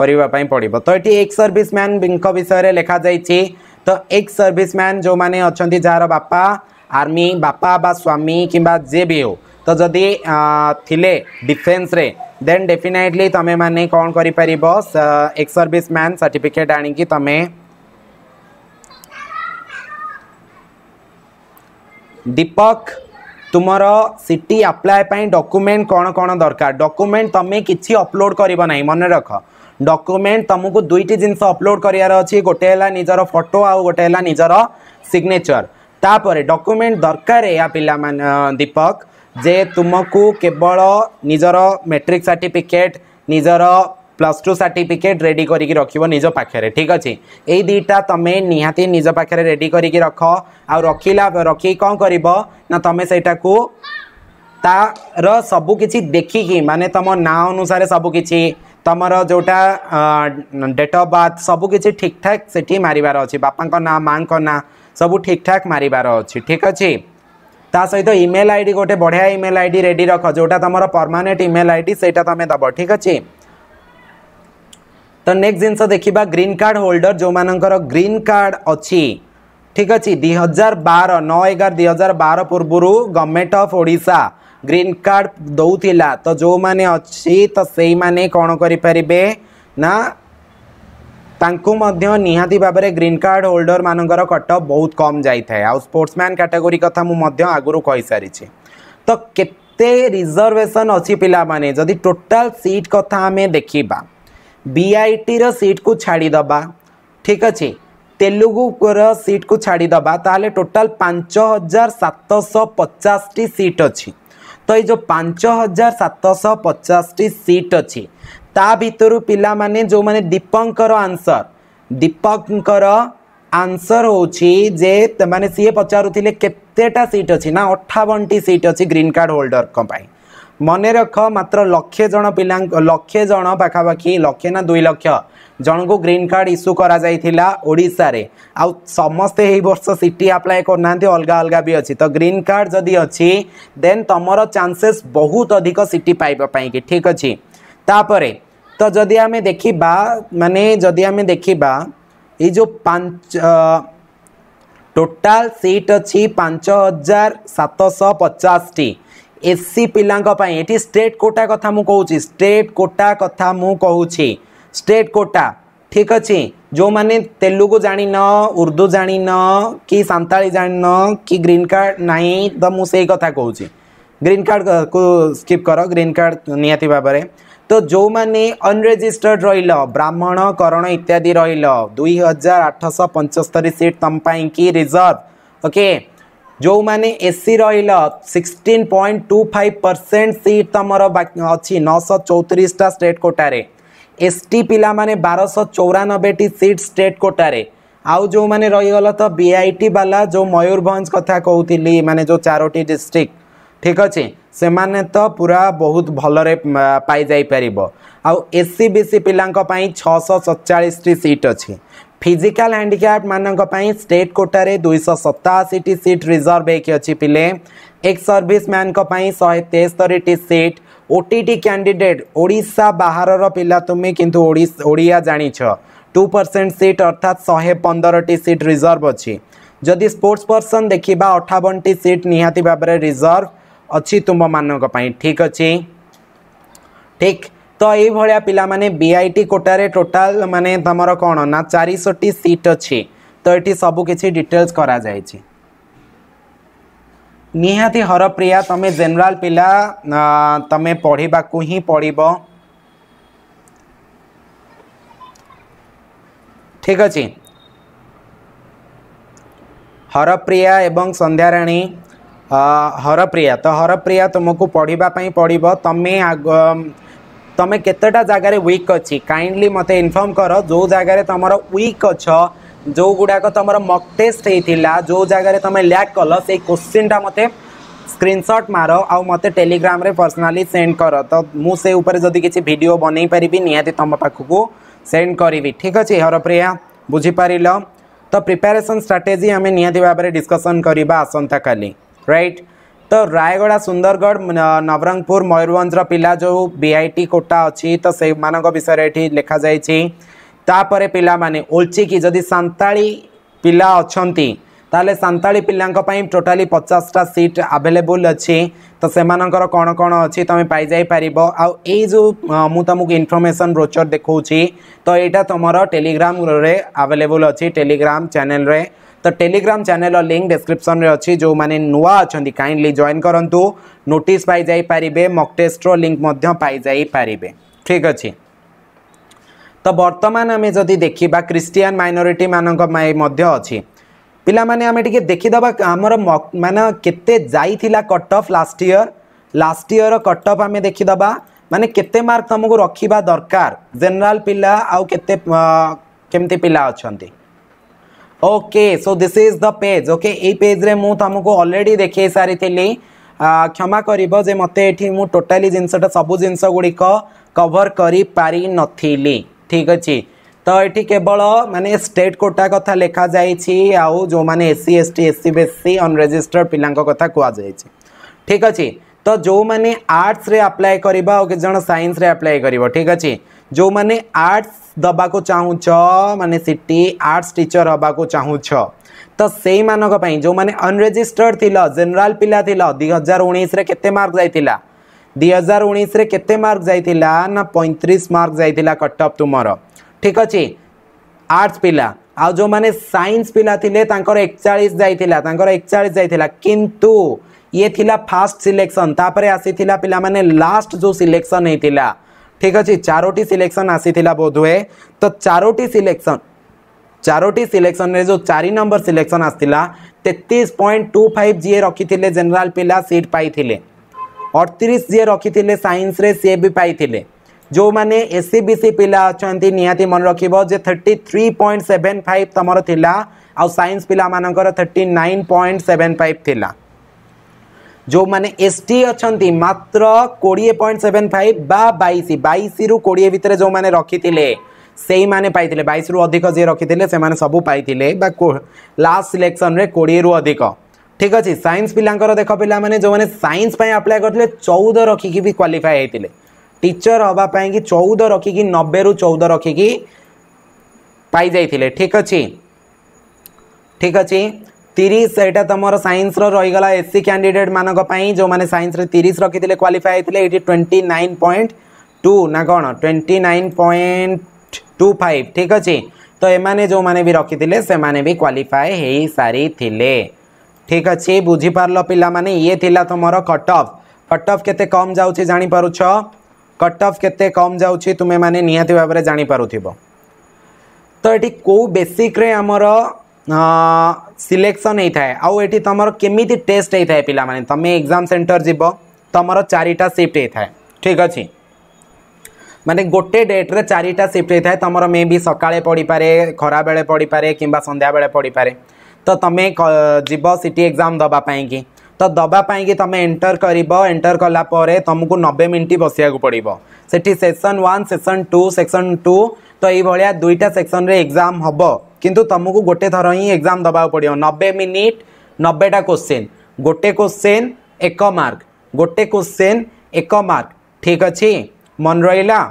A: करने पड़ो तो ये एक सर्विस मैन विषय लिखा जाए तो एक्स सर्विसमैन जो मैंने अच्छा जार बापा आर्मी बापा बा स्वामी कि भी हो तो जदि थिले डिफेन्स रे देन डेफिनेटली तुम्हें मैंने कौन कर एक्स मैन सर्टिफिकेट आनिकी तुम्हें दीपक तुम सिटी अप्लाई डॉक्यूमेंट कौन कौन दरकार डॉक्यूमेंट तुम्हें किसी अपलोड करना मन रख ডকুমেন্ট তুমি দুইটি জিনিস অপলোড করার অছি গোটে হল নিজের ফটো আোটে হল নিজের সিগনেচর তাপরে ডকুমেন্ট দরকার এয়া পিলা দীপক যে তুমি কেবল নিজের মেট্রিক সার্টিফিকেট নিজের প্লস টু সার্টিফিকেট রেডি করিকি রখিব নিজ পাখে ঠিক আছে এই দুইটা তুমি নিহাতি নিজ পাখে রেডি করিকি রখ আখিলা রখি কম করব না তুমি সেইটা তার সবু কিছু দেখিকি মানে তুম না অনুসারে সবু কিছু ତୁମର ଯେଉଁଟା ଡେଟ୍ ଅଫ୍ ବାର୍ଥ ସବୁ କିଛି ଠାକ୍ ସେଠି ମାରିବାର ଅଛି ବାପାଙ୍କ ନାଁ ମାଆଙ୍କ ନାଁ ସବୁ ଠିକ୍ଠାକ୍ ମାରିବାର ଅଛି ଠିକ୍ ଅଛି ତା ସହିତ ଇମେଲ୍ ଆଇ ଡ଼ି ଗୋଟେ ବଢ଼ିଆ ଇମେଲ୍ ଆଇ ଡ଼ି ରେଡ଼ି ରଖ ଯେଉଁଟା ତୁମର ପରମାନେଣ୍ଟ ଇମେଲ୍ ଆଇ ଡ଼ି ସେଇଟା ତୁମେ ଦେବ ଠିକ୍ ଅଛି ତ ନେକ୍ସଟ ଜିନିଷ ଦେଖିବା ଗ୍ରୀନ୍ କାର୍ଡ଼ ହୋଲ୍ଡର ଯେଉଁମାନଙ୍କର ଗ୍ରୀନ୍ କାର୍ଡ଼ ଅଛି ଠିକ୍ ଅଛି ଦୁଇ ହଜାର ବାର ନଅ ଏଗାର ଦୁଇ ହଜାର ବାର ପୂର୍ବରୁ government of Odisha green card ଦେଉଥିଲା ତ ଯେଉଁମାନେ ଅଛି ତ ସେଇମାନେ କ'ଣ କରିପାରିବେ ନା ତାଙ୍କୁ ମଧ୍ୟ ନିହାତି ଭାବରେ ଗ୍ରୀନ୍ କାର୍ଡ଼ ହୋଲ୍ଡରମାନଙ୍କର କଟ ବହୁତ କମ୍ ଯାଇଥାଏ ଆଉ ସ୍ପୋର୍ଟସମ୍ୟାନ୍ କାଟାଗୋରୀ କଥା ମୁଁ ମଧ୍ୟ ଆଗରୁ କହିସାରିଛି ତ କେତେ ରିଜର୍ଭେସନ୍ ଅଛି ପିଲାମାନେ ଯଦି ଟୋଟାଲ୍ ସିଟ୍ କଥା ଆମେ ଦେଖିବା ବିଆଇଟିର ସିଟ୍କୁ ଛାଡ଼ିଦେବା ଠିକ୍ ଅଛି ତେଲୁଗୁର ସିଟ୍କୁ ଛାଡ଼ିଦେବା ତାହେଲେ ଟୋଟାଲ୍ ପାଞ୍ଚ ହଜାର ସାତଶହ ପଚାଶଟି ସିଟ୍ ଅଛି ଏଇ ଯେଉଁ ପାଞ୍ଚ ହଜାର ସାତଶହ ପଚାଶଟି ସିଟ୍ ଅଛି ତା ଭିତରୁ ପିଲାମାନେ ଯେଉଁମାନେ ଦୀପଙ୍କର ଆନ୍ସର ଦୀପଙ୍କର ଆନ୍ସର୍ ହେଉଛି ଯେ ମାନେ ସିଏ ପଚାରୁଥିଲେ କେତେଟା ସିଟ୍ ଅଛି ନା ଅଠାବନଟି ସିଟ୍ ଅଛି ଗ୍ରୀନ୍ କାର୍ଡ଼ ହୋଲ୍ଡରଙ୍କ ପାଇଁ ମନେ ରଖ ମାତ୍ର ଲକ୍ଷେ ଜଣ ପିଲା ଲକ୍ଷେ ଜଣ ପାଖାପାଖି ଲକ୍ଷେ ନା ଦୁଇ ଲକ୍ଷ ଜଣଙ୍କୁ ଗ୍ରୀନ୍ କାର୍ଡ଼ ଇସ୍ୟୁ କରାଯାଇଥିଲା ଓଡ଼ିଶାରେ ଆଉ ସମସ୍ତେ ଏହି ବର୍ଷ ସିଟି ଆପ୍ଲାଏ କରୁନାହାନ୍ତି ଅଲଗା ଅଲଗା ବି ଅଛି ତ ଗ୍ରୀନ୍ କାର୍ଡ଼ ଯଦି ଅଛି ଦେନ୍ ତୁମର ଚାନ୍ସେସ୍ ବହୁତ ଅଧିକ ସିଟି ପାଇବା ପାଇଁକି ଠିକ୍ ଅଛି ତାପରେ ତ ଯଦି ଆମେ ଦେଖିବା ମାନେ ଯଦି ଆମେ ଦେଖିବା ଏଇ ଯେଉଁ ପାଞ୍ଚ ଟୋଟାଲ୍ ସିଟ୍ ଅଛି ପାଞ୍ଚ ହଜାର ସାତଶହ ପଚାଶଟି ଏସ୍ ସି ପିଲାଙ୍କ ପାଇଁ ଏଠି ଷ୍ଟେଟ୍ କୋଟା କଥା ମୁଁ କହୁଛି ଷ୍ଟେଟ୍ କୋଟା କଥା ମୁଁ କହୁଛି स्टेट कोटा ଠିକ୍ ଅଛି ଯେଉଁମାନେ ତେଲୁଗୁ ଜାଣିନ ଉର୍ଦ୍ଦୁ ଜାଣିନ କି ସାନ୍ତାଳୀ ଜାଣିନ କି ଗ୍ରୀନ୍ କାର୍ଡ଼ ନାହିଁ ତ ମୁଁ ସେଇ କଥା କହୁଛି ଗ୍ରୀନ୍ କାର୍ଡ଼କୁ ସ୍କିପ୍ କର ଗ୍ରୀନ୍ କାର୍ଡ଼ ନିହାତି ଭାବରେ ତ ଯେଉଁମାନେ ଅନରେଜିଷ୍ଟର୍ଡ ରହିଲ ବ୍ରାହ୍ମଣ କରଣ ଇତ୍ୟାଦି ରହିଲ ଦୁଇ ହଜାର ଆଠଶହ ପଞ୍ଚସ୍ତରୀ ସିଟ୍ ତୁମ ପାଇଁକି ରିଜର୍ଭ ଓକେ ଯେଉଁମାନେ ଏସି ରହିଲ sixteen point two five percent seat ତୁମର ଅଛି ନଅଶହ ଚଉତିରିଶଟା ଷ୍ଟେଟ୍ କୋଟାରେ ଏସ୍ଟି ପିଲାମାନେ ବାରଶହ ଚଉରାନବେଟି ସିଟ୍ ଷ୍ଟେଟ୍ କୋଟାରେ ଆଉ ଯେଉଁମାନେ ରହିଗଲ ତ ବିଆଇଟି ବାଲା ଯେଉଁ ମୟୂରଭଞ୍ଜ କଥା କହୁଥିଲି ମାନେ ଯେଉଁ ଚାରୋଟି ଡିଷ୍ଟ୍ରିକ୍ଟ ଠିକ୍ ଅଛି ସେମାନେ ତ ପୁରା ବହୁତ ଭଲରେ ପାଇଯାଇପାରିବ ଆଉ ଏସ୍ ସି ବି ସି ପିଲାଙ୍କ ପାଇଁ ଛଅଶହ ସତଚାଳିଶଟି ସିଟ୍ ଅଛି ଫିଜିକାଲ୍ ହ୍ୟାଣ୍ଡିକ୍ୟାପ୍ ମାନଙ୍କ ପାଇଁ ଷ୍ଟେଟ୍ କୋଟାରେ ଦୁଇଶହ ସତାଅଶୀଟି ସିଟ୍ ରିଜର୍ଭ ହେଇକି ଅଛି ପିଲେ ଏକ୍ସ ସର୍ଭିସମ୍ୟାନ୍ଙ୍କ ପାଇଁ ଶହେ ତେସ୍ତରୀଟି ସିଟ୍ ଓଟିଟି କ୍ୟାଣ୍ଡିଡେଟ୍ ଓଡ଼ିଶା ବାହାରର ପିଲା ତୁମେ କିନ୍ତୁ ଓଡ଼ିଆ ଜାଣିଛ ଟୁ ପରସେଣ୍ଟ ସିଟ୍ ଅର୍ଥାତ୍ ଶହେ ପନ୍ଦରଟି ସିଟ୍ ରିଜର୍ଭ ଅଛି ଯଦି ସ୍ପୋର୍ଟସ୍ ପର୍ସନ୍ ଦେଖିବା ଅଠାବନଟି ସିଟ୍ ନିହାତି ଭାବରେ ରିଜର୍ଭ ଅଛି ତୁମମାନଙ୍କ ପାଇଁ ଠିକ୍ ଅଛି ଠିକ୍ ତ ଏଇଭଳିଆ ପିଲାମାନେ ବିଆଇଟି କୋଟାରେ ଟୋଟାଲ୍ ମାନେ ତୁମର କ'ଣ ନା ଚାରିଶହଟି ସିଟ୍ ଅଛି ତ ଏଠି ସବୁ କିଛି ଡିଟେଲ୍ସ କରାଯାଇଛି निहाती हरप्रिया तुम जेनराल पिला तुम पढ़ा को ही पढ़ ठीक अच्छे हरप्रिया एवं संध्याराणी हरप्रिया तो हरप्रिया तुमको पढ़ाप पढ़ तुम्हें आग तुम्हें कतेटा जगार विक् अच्छी कईंडली मत इनफर्म कर जो जगार तुम विक् अच्छा जो गुड़ाक तुम मक टेस्ट होता जो जगार तुम लैग कल से क्वेश्चन टा मत स्क्रीनशॉट मार आते टेलीग्राम रे पर्सनाली सेंड कर तो मुझे जदि किसी भिड बन पारि निहाती तुम पाखक सेंड करी ठीक अच्छे हरप्रिया बुझिपार तो प्रिपेरेसन स्ट्राटेजी आम निहाती भाव में डिस्कसन करवा आसंता का रईट तो रायगड़ा सुंदरगढ़ नवरंगपुर मयूरभंजर पिला जो बीआईटी कोटा अच्छी तो से मान विषय ये लिखा जा ତାପରେ ପିଲାମାନେ ଓଲ୍ଚିକି ଯଦି ସାନ୍ତାଳୀ ପିଲା ଅଛନ୍ତି ତାହେଲେ ସାନ୍ତାଳୀ ପିଲାଙ୍କ ପାଇଁ ଟୋଟାଲି ପଚାଶଟା ସିଟ୍ ଆଭେଲେବୁଲ୍ ଅଛି ତ ସେମାନଙ୍କର କ'ଣ କ'ଣ ଅଛି ତୁମେ ପାଇଯାଇପାରିବ ଆଉ ଏଇ ଯେଉଁ ମୁଁ ତୁମକୁ ଇନଫର୍ମେସନ୍ ବ୍ରୋଚର୍ ଦେଖାଉଛି ତ ଏଇଟା ତୁମର ଟେଲିଗ୍ରାମରେ ଆଭେଲେବୁଲ୍ ଅଛି ଟେଲିଗ୍ରାମ ଚ୍ୟାନେଲ୍ରେ ତ ଟେଲିଗ୍ରାମ ଚ୍ୟାନେଲ୍ର ଲିଙ୍କ୍ ଡେସ୍କ୍ରିପ୍ସନ୍ରେ ଅଛି ଯେଉଁମାନେ ନୂଆ ଅଛନ୍ତି କାଇଣ୍ଡଲି ଜଏନ୍ କରନ୍ତୁ ନୋଟିସ୍ ପାଇଯାଇପାରିବେ ମକ୍ ଟେଷ୍ଟର ଲିଙ୍କ୍ ମଧ୍ୟ ପାଇଯାଇପାରିବେ ଠିକ୍ ଅଛି ତ ବର୍ତ୍ତମାନ ଆମେ ଯଦି ଦେଖିବା କ୍ରିଷ୍ଟିଆନ ମାଇନୋରିଟିମାନଙ୍କ ପାଇଁ ମଧ୍ୟ ଅଛି ପିଲାମାନେ ଆମେ ଟିକେ ଦେଖିଦେବା ଆମର ମାନେ କେତେ ଯାଇଥିଲା cut off last year last ଇୟର୍ର କଟ୍ ଅଫ୍ ଆମେ ଦେଖିଦେବା ମାନେ କେତେ ମାର୍କ ତୁମକୁ ରଖିବା ଦରକାର ଜେନେରାଲ ପିଲା ଆଉ କେତେ କେମିତି ପିଲା ଅଛନ୍ତି okay so this is the page okay ଏଇ ପେଜ୍ରେ ମୁଁ ତୁମକୁ ଅଲରେଡ଼ି ଦେଖାଇ ସାରିଥିଲି କ୍ଷମା କରିବ ଯେ ମୋତେ ଏଠି ମୁଁ ଟୋଟାଲି ଜିନିଷଟା ସବୁ ଜିନିଷ ଗୁଡ଼ିକ କଭର୍ କରିପାରିନଥିଲି ঠিক ଅଛି ତ ଏଠି କେବଳ ମାନେ ଷ୍ଟେଟ୍ କୋଟା କଥା ଲେଖାଯାଇଛି ଆଉ ଯେଉଁମାନେ SC ST SC BC unregistered ପିଲାଙ୍କ କଥା କୁହାଯାଇଛି ଠିକ୍ ଅଛି ତ ଯେଉଁମାନେ ଆର୍ଟ୍ସରେ ଆପ୍ଲାଏ କରିବ ଆଉ କେତେ ଜଣ ସାଇନ୍ସରେ ଆପ୍ଲାଏ କରିବ ଠିକ୍ ଅଛି ଯେଉଁମାନେ ଆର୍ଟ୍ସ ଦେବାକୁ ଚାହୁଁଛ ମାନେ ସିଟି ଆର୍ଟ୍ସ ଟିଚର ହେବାକୁ ଚାହୁଁଛ ତ ସେଇମାନଙ୍କ ପାଇଁ ଯେଉଁମାନେ ଅନରେଜିଷ୍ଟର୍ଡ ଥିଲ ଜେନେରାଲ ପିଲା ଥିଲ ଦୁଇ ହଜାର ଉଣେଇଶରେ କେତେ ମାର୍କ ଯାଇଥିଲା ଦୁଇ ହଜାର ଉଣେଇଶରେ କେତେ ମାର୍କ ଯାଇଥିଲା ନା ପଇଁତିରିଶ ମାର୍କ ଯାଇଥିଲା କଟ୍ ଅଫ୍ ତୁମର ଠିକ୍ ଅଛି ଆର୍ଟ୍ସ ପିଲା ଆଉ ଯେଉଁମାନେ ସାଇନ୍ସ ପିଲା ଥିଲେ ତାଙ୍କର ଏକଚାଳିଶ ଯାଇଥିଲା ତାଙ୍କର ଏକଚାଳିଶ ଯାଇଥିଲା କିନ୍ତୁ ଇଏ ଥିଲା ଫାଷ୍ଟ ସିଲେକ୍ସନ୍ ତାପରେ ଆସିଥିଲା ପିଲାମାନେ ଲାଷ୍ଟ ଯେଉଁ ସିଲେକ୍ସନ୍ ହେଇଥିଲା ଠିକ୍ ଅଛି ଚାରୋଟି ସିଲେକ୍ସନ୍ ଆସିଥିଲା ବୋଧହୁଏ ତ ଚାରୋଟି ସିଲେକ୍ସନ୍ ଚାରୋଟି ସିଲେକ୍ସନ୍ରେ ଯେଉଁ ଚାରି ନମ୍ବର ସିଲେକ୍ସନ୍ ଆସିଥିଲା ତେତିଶ ପଏଣ୍ଟ ଟୁ ଫାଇଭ୍ ଯିଏ ରଖିଥିଲେ ଜେନେରାଲ୍ ପିଲା ସିଟ୍ ପାଇଥିଲେ अड़तीस जी रखी थे सैंस भी जो मैंने एस सी बी सी पा अच्छा निहाती मन रख thirty three point seven five तुमर थी आइन्स पा मान thirty nine point seven five थी जो मैंने एस टी अच्छा मात्र कोड़े पॉइंट सेवेन फाइव बा बैश बैश रु कोड़े भितर जो मैंने रखी थे से मैंने पाई बैश रु अधिक जी रखी थे सब पाई लास्ट सिलेक्शन में कोड़े रु अधिक ঠিক আছে সাইন্স পিলাঙ্কর দেখ পিলামানে যে সাইন্স পাই আপ্লাই করলে চৌদ রখিকি বি কোয়ালিফাই হয়েছিল টিচর হওয়া কি চৌদ রখিকি নবে রু চৌদ রখিকি পাই যাই ঠিক আছে ঠিক আছে তিরিশ এটা তোমার সাইন্সর রইগলা এসসি ক্যান্ডিডেট মানক পাই যে সাইন্সরে তিরিশ রখিলে কোয়ালিফাই হয়েছিল এটি টোয়েন্টি নাইন পয়েন্ট টু না কোণ twenty nine point two five ঠিক আছে তো এমানে যে রখিলে সেমানে বি কোয়ালিফাই হয়ে সারি ठीक अच्छे बुझीपार बुझीपारल पाने ये तुम कट अफ कट अफ के कम जापार कट अफ के कम जामें निहती भाव में जापार तो ये कौ बेसिक्रे आम सिलेक्शन होता है आम केमी टेस्ट होता है पे तुम एग्जाम सेन्टर जीव तुम चारिटा सिफ्ट होता है ठीक अच्छे मानते गोटे डेट्रे चारिटा सिफ्ट होता है तुम मे बी सका पड़ी पारे खरा बेले पड़ी पारे कि संध्या बेले पड़ी पारे तो तुम्हें जीव सीटी एग्जाम दवापाई तो दवापाई तुम एंटर कर एंटर कलापर तुमको नबे मिनिट बस पड़ो सेठी section one section two section two तो ये दुईटा सेक्शन रे एग्जाम हम किंतु तुमको गोटे थर ही एग्जाम दवा पड़ो नबे मिनिट नबेटा क्वेश्चन गोटे क्वेश्चन एक मार्क गोटे क्वेश्चन एक मार्क ठीक अच्छे मन रहा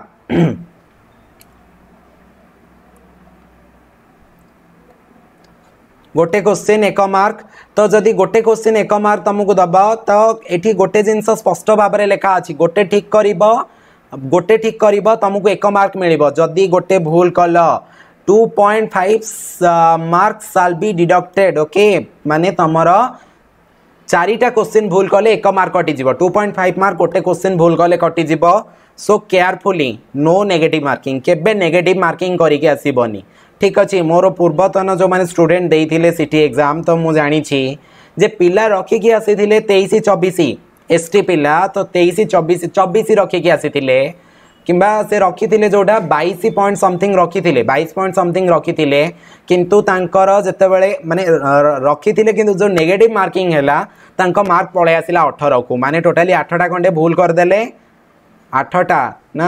A: গোটে কোশ্চিন এক মার্ক তো যদি গোটে কোশ্চিন এক মার্ক তুমি দেব তো এটি গোটে জিনিস স্পষ্ট ভাবে লেখা আছে গোটে ঠিক করব গোটে ঠিক করব তুমি এক মার্ক মিলব যদি গোটে ভুল কল two point five mark shall be deducted okay মানে তোমার চারিটা কোশ্চিন ভুল কলে এক মার্ক কটিযোগ টু পয়েন্ট ফাইভ মার্ক গোটে কোশ্চিন ভুল কলে কটিযোগ so carefully no negative marking কেবে নেগেটিভ মার্কিং করিকি আসবনি ঠিক ଅଛି ମୋର ପୂର୍ବତନ ଯେଉଁମାନେ ଷ୍ଟୁଡେଣ୍ଟ ଦେଇଥିଲେ ସିଟି ଏକ୍ଜାମ୍ ତ ମୁଁ ଜାଣିଛି ଯେ ପିଲା ରଖିକି ଆସିଥିଲେ ତେଇଶ ଚବିଶ ଏସ୍ ଟି ପିଲା ତ ତେଇଶ ଚବିଶ ଚବିଶ ରଖିକି ଆସିଥିଲେ কিংবা ସେ ରଖିଥିଲେ ଯେଉଁଟା ବାଇଶ ପଏଣ୍ଟ ସମଥିଙ୍ଗ ରଖିଥିଲେ ବାଇଶ ପଏଣ୍ଟ ସମଥିଙ୍ଗ ରଖିଥିଲେ କିନ୍ତୁ ତାଙ୍କର ଯେତେବେଳେ ମାନେ ରଖିଥିଲେ କିନ୍ତୁ ଯେଉଁ ନେଗେଟିଭ୍ ମାର୍କିଂ ହେଲା ତାଙ୍କ ମାର୍କ ପଳେଇ ଆସିଲା ଅଠରକୁ ମାନେ ଟୋଟାଲି ଆଠଟା ଖଣ୍ଡେ ଭୁଲ କରିଦେଲେ আঠটা না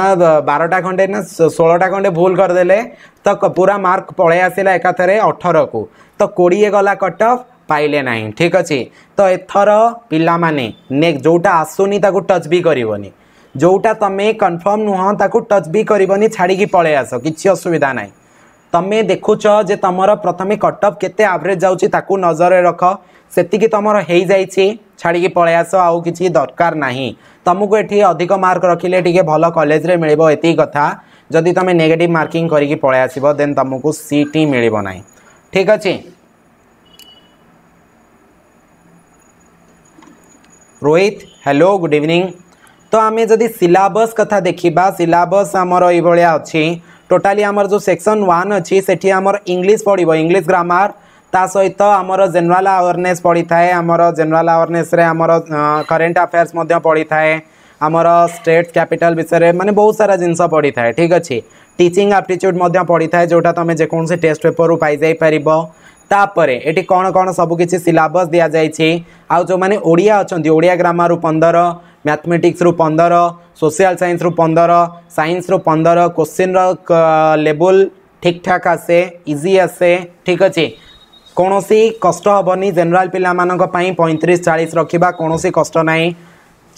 A: বারোটা খণ্ডে না ষোলোটা খণ্ডে ভুল করেদেলে তো পুরা মার্ক পড়ে আসিলা একাথরে অঠরকু তো কোড়িয়ে গলা কট অফ পাইলে না ঠিক অছি তো এথর পিলামানে নেক্সট যেটা আসুনি তাকে টচ বি করবনি যেটা তুমি কনফর্ম নুহ তাকে টচ বি করবনি ছাড়িকি পড়ে আস কিছু অসুবিধা নাই তুমি দেখুছ যে তোমার প্রথমে কট অফ কেতে আভরেজ যাচ্ছি তাকে নজরে রখ से तुम हो छाड़ी पलै आस आ कि दरकार ना तुमको ये अधिक मार्क रखिले टी भल कलेज मिल कथा जदि तुम नेगेटिव मार्किंग करके पलैस देन तुमको सीट ही मिलना ठीक अच्छे रोहित हेलो गुड इवनिंग तो आम जब सिलबस कथा देखा सिलबस आमर ये टोटाली आमर जो सेक्शन वन अच्छी से इंग्लीश पढ़ इंग्लीश ग्रामर ତା ସହିତ ଆମର ଜେନେରାଲ୍ ଆୱାରନେସ୍ ପଡ଼ିଥାଏ ଆମର ଜେନେରାଲ୍ ଆୱାରନେସ୍ରେ ଆମର କରେଣ୍ଟ ଆଫେୟାର୍ସ ମଧ୍ୟ ପଡ଼ିଥାଏ ଆମର ଷ୍ଟେଟ୍ କ୍ୟାପିଟାଲ୍ ବିଷୟରେ ମାନେ ବହୁତ ସାରା ଜିନିଷ ପଡ଼ିଥାଏ ଠିକ୍ ଅଛି ଟିଚିଂ ଆପ୍ଟିଚ୍ୟୁଡ଼୍ ମଧ୍ୟ ପଡ଼ିଥାଏ ଯେଉଁଟା ତୁମେ ଯେକୌଣସି ଟେଷ୍ଟ ପେପରରୁ ପାଇଯାଇପାରିବ ତାପରେ ଏଠି କ'ଣ କ'ଣ ସବୁ କିଛି ସିଲାବସ୍ ଦିଆଯାଇଛି ଆଉ ଯେଉଁମାନେ ଓଡ଼ିଆ ଅଛନ୍ତି ଓଡ଼ିଆ ଗ୍ରାମାରରୁ ପନ୍ଦର ମ୍ୟାଥମେଟିକ୍ସରୁ ପନ୍ଦର ସୋସିଆଲ୍ ସାଇନ୍ସରୁ ପନ୍ଦର ସାଇନ୍ସରୁ ପନ୍ଦର କୋଶ୍ଚିନ୍ର ଲେବୁଲ୍ ଠିକ୍ ଠାକ୍ ଆସେ ଇଜି ଆସେ ଠିକ୍ ଅଛି କୌଣସି କଷ୍ଟ ହେବନି ଜେନେରାଲ ପିଲାମାନଙ୍କ ପାଇଁ ପଇଁତିରିଶ ଚାଳିଶ ରଖିବା କୌଣସି କଷ୍ଟ ନାହିଁ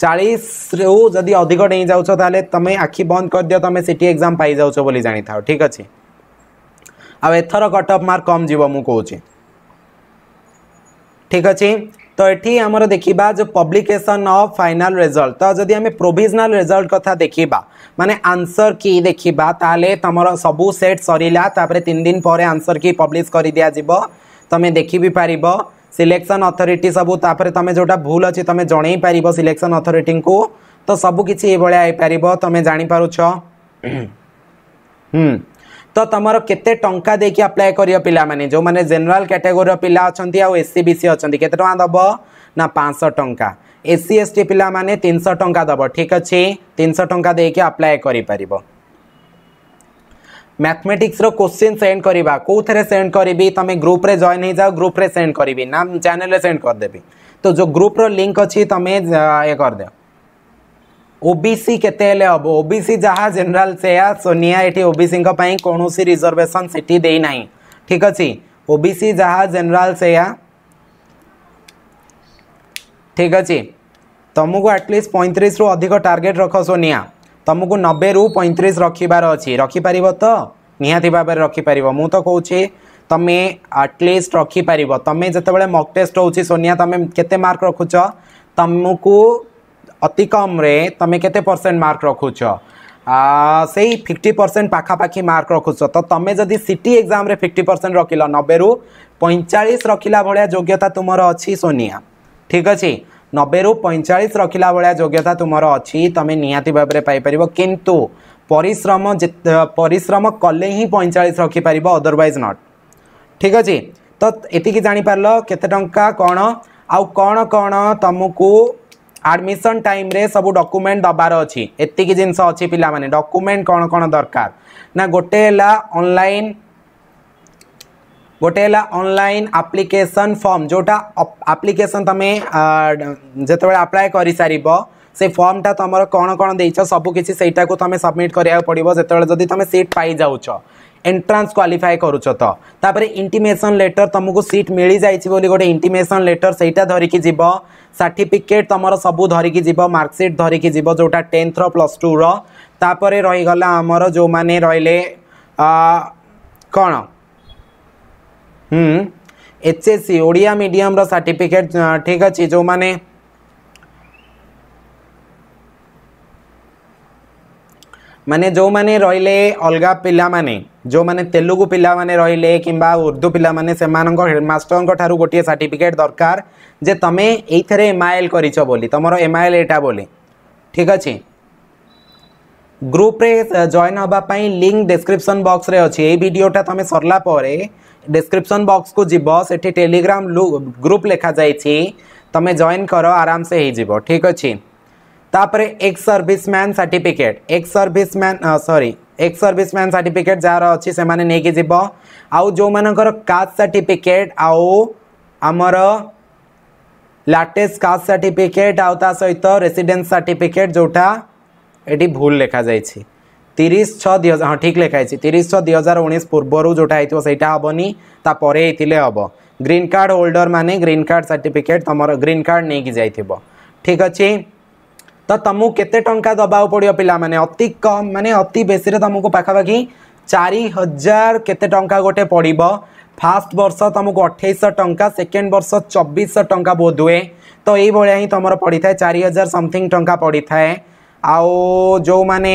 A: ଚାଳିଶରୁ ଯଦି ଅଧିକ ନେଇଯାଉଛ ତାହେଲେ ତୁମେ ଆଖି ବନ୍ଦ କରିଦିଅ ତୁମେ ସିଟି ଏକ୍ଜାମ୍ ପାଇଯାଉଛ ବୋଲି ଜାଣିଥାଅ ଠିକ୍ ଅଛି ଆଉ ଏଥର କଟ୍ ଅଫ୍ ମାର୍କ କମ୍ ଯିବ ମୁଁ କହୁଛି ଠିକ୍ ଅଛି ତ ଏଠି ଆମର ଦେଖିବା ଯେଉଁ ପବ୍ଲିକେସନ୍ ଅଫ୍ ଫାଇନାଲ୍ ରେଜଲ୍ଟ ତ ଯଦି ଆମେ ପ୍ରୋଭିଜନାଲ୍ ରେଜଲ୍ଟ କଥା ଦେଖିବା ମାନେ ଆନ୍ସର୍ କି ଦେଖିବା ତାହେଲେ ତୁମର ସବୁ ସେଟ୍ ସରିଲା ତାପରେ ତିନି ଦିନ ପରେ ଆନ୍ସର୍ କି ପବ୍ଲିଶ୍ କରିଦିଆଯିବ तुम्हें देखि भी पार सिलेक्शन अथरीटी सब तापर तुम जो भूल अच्छी तुम्हें जन पार सिलेक्शन अथरीटी को तो सबकि आईपार तुम जापार तो तुम कैसे टा दे कि आप्लाय कर पाने जो मैंने जेनराल कैटेगोरी पिला अच्छा आउ एस सी बी सी अच्छा केत दब ना पाँच टाँचा एस सी एस टी पाने तीन शह टा दब ठीक अच्छे तीन सौ टा दे कि आप्लाय करपरिया ম্যাথমেটিক্সর কোশ্চিন সেন্ড করা কোথায় সেন্ড করবি তুমি গ্রুপে জয়েন হয়ে যাও গ্রুপে সেন্ড করবি না চ্যানেলে সেন্ড করেদেবি তো যে গ্রুপর লিঙ্ক অছি তুমি এ করেদেও ওবিসি কেতে হলে হব ওবিসি যা জেনারেল সেয়া সোনিয়া এটি ওবিসি কৌশি রিজর্ভেসন সেটি দেই না ঠিক আছে ওবিসি যা জেনারেল সেয়া ঠিক আছে तुमको आटलिस्ट पैंतीस रु अधिक टार्गेट रख सोनिया ତୁମକୁ ନବେରୁ ପଇଁତିରିଶ ରଖିବାର ଅଛି ରଖିପାରିବ ତ ନିହାତି ଭାବରେ ରଖିପାରିବ ମୁଁ ତ କହୁଛି ତୁମେ ଆଟଲିଷ୍ଟ ରଖିପାରିବ ତୁମେ ଯେତେବେଳେ ମକ୍ ଟେଷ୍ଟ ହେଉଛି ସୋନିଆ ତୁମେ କେତେ ମାର୍କ ରଖୁଛ ତୁମକୁ ଅତି କମ୍ରେ ତୁମେ କେତେ ପରସେଣ୍ଟ ମାର୍କ ରଖୁଛ ସେଇ ଫିଫ୍ଟି ପରସେଣ୍ଟ ପାଖାପାଖି ମାର୍କ ରଖୁଛ ତ ତୁମେ ଯଦି ସିଟି ଏକ୍ଜାମ୍ରେ ଫିଫ୍ଟି ପରସେଣ୍ଟ ରଖିଲ ନବେରୁ ପଇଁଚାଳିଶ ରଖିଲା ଭଳିଆ ଯୋଗ୍ୟତା ତୁମର ଅଛି ସୋନିଆ ଠିକ୍ ଅଛି নবেরু পঁয়চাশ রখিলা ভাগ যোগ্যতা তোমার অছি তুমি নিহতি ভাবে পাইপার কিন্তু পরিশ্রম পরিশ্রম কলে হি পঁয়চাশ রখিপার অদরওয়াইজ নট ঠিক আছে তো এটিকি জাঁপার কেতে টঙ্কা কণ আণ কণ তুমকু আডমিশন টাইমে সবু ডকুমেন্ট দেবার অতিকি জিনিস অছি পিলা মানে ডকুমেন্ট কণ কণ দরকার না গোটে হল অনলাইন ગોટેલા ઓનલાઇન આપ્લિકેશન ફર્મ ଯେଉଁଟା ଆପ୍ଲିକେସନ୍ ତମେ ଯେତେବେଳେ ଆପ୍ଲାଏ କରିସାରିବ ସେ ଫର୍ମଟା ତୁମର କ'ଣ କ'ଣ ଦେଇଛ ସବୁ କିଛି ସେଇଟାକୁ ତୁମେ ସବମିଟ୍ କରିବାକୁ ପଡ଼ିବ ଯେତେବେଳେ ଯଦି ତୁମେ ସିଟ୍ ପାଇଯାଉଛ ଏଣ୍ଟ୍ରାନ୍ସ କ୍ୱାଲିଫାଏ କରୁଛ ତ ତାପରେ ଇଣ୍ଟିମେସନ୍ ଲେଟର୍ ତୁମକୁ ସିଟ୍ ମିଳିଯାଇଛି ବୋଲି ଗୋଟେ ଇଣ୍ଟିମେସନ୍ ଲେଟର୍ ସେଇଟା ଧରିକି ଯିବ ସାର୍ଟିଫିକେଟ୍ ତୁମର ସବୁ ଧରିକି ଯିବ ମାର୍କସିଟ୍ ଧରିକି ଯିବ ଯେଉଁଟା ଟେନ୍ଥର ପ୍ଲସ୍ ଟୁର ତାପରେ ରହିଗଲା ଆମର ଯେଉଁମାନେ ରହିଲେ କ'ଣ hmm H S C Odia medium certificate ठीक अच्छे जो मैंने माने जो मैंने रहिले अलग पिला माने जो मैंने तेलुगु पिला माने रहिले किंबा उर्दू पिला माने से मानको हेडमास्टर को ठारु गोटिए सर्टिफिकेट दरकार जे तमे एथरे एमआईएल करिचो बोली तमरो एमआईएल एटा बोली ठीक अच्छे ग्रुप रे जॉइन होबा लिंक डिस्क्रिप्शन बॉक्स रे अछि ए वीडियोटा तमे सरला ડિસ્ક્રિપ્શન બોક્સ કુ જીવ સેઠી ટેલિગ્રામ ગ્રુપ લેખાଯାଇଛି તમે જଏન કરો આરામસે ହେଇଯିବ ଠିକ ଅଛି ତାପରେ ex serviceman certificate ex serviceman sorry ex serviceman certificate ଯାହାର ଅଛି ସେମାନେ ନେଇକି ଯିବ ଆଉ ଯେଉଁମାନଙ୍କର କାଷ୍ଟ ସାର୍ଟିଫିକେଟ୍ ଆଉ ଆମର ଲାଟେଷ୍ଟ କାଷ୍ଟ ସାର୍ଟିଫିକେଟ୍ ଆଉ ତା ସହିତ ରେସିଡେନ୍ସ ସାର୍ଟିଫିକେଟ୍ ଯେଉଁଟା ଏଠି ଭୁଲ ଲେଖାଯାଇଛି তিরিশ ছ দুই হাজার হ্যাঁ ঠিক লেখা হয়েছে তিরিশ ছ দুই হাজার উনিশ পূর্বর যেটা হয়েছিল সেইটা হবনি তাপরে হয়েছে হব গ্রিন কার্ড হোল্ডর মানে গ্রিন কার্ড সার্টিফিকেট তোমার গ্রিন কার্ড নিয়ে যাই ঠিক আছে ତ ତୁମକୁ କେତେ ଟଙ୍କା ଦେବାକୁ ପଡ଼ିବ ପିଲାମାନେ ଅତି କମ୍ ମାନେ ଅତି ବେଶୀରେ ତୁମକୁ ପାଖାପାଖି ଚାରି ହଜାର କେତେ ଟଙ୍କା ଗୋଟେ ପଡ଼ିବ ଫାର୍ଷ୍ଟ ବର୍ଷ ତୁମକୁ ଅଠେଇଶହ ଟଙ୍କା ସେକେଣ୍ଡ ବର୍ଷ ଚବିଶଶହ ଟଙ୍କା ବୋଧ ହୁଏ ତ ଏଇଭଳିଆ ହିଁ ତୁମର ପଡ଼ିଥାଏ ଚାରି ହଜାର ସମଥିଙ୍ଗ ଟଙ୍କା ପଡ଼ିଥାଏ ଆଉ ଯେଉଁମାନେ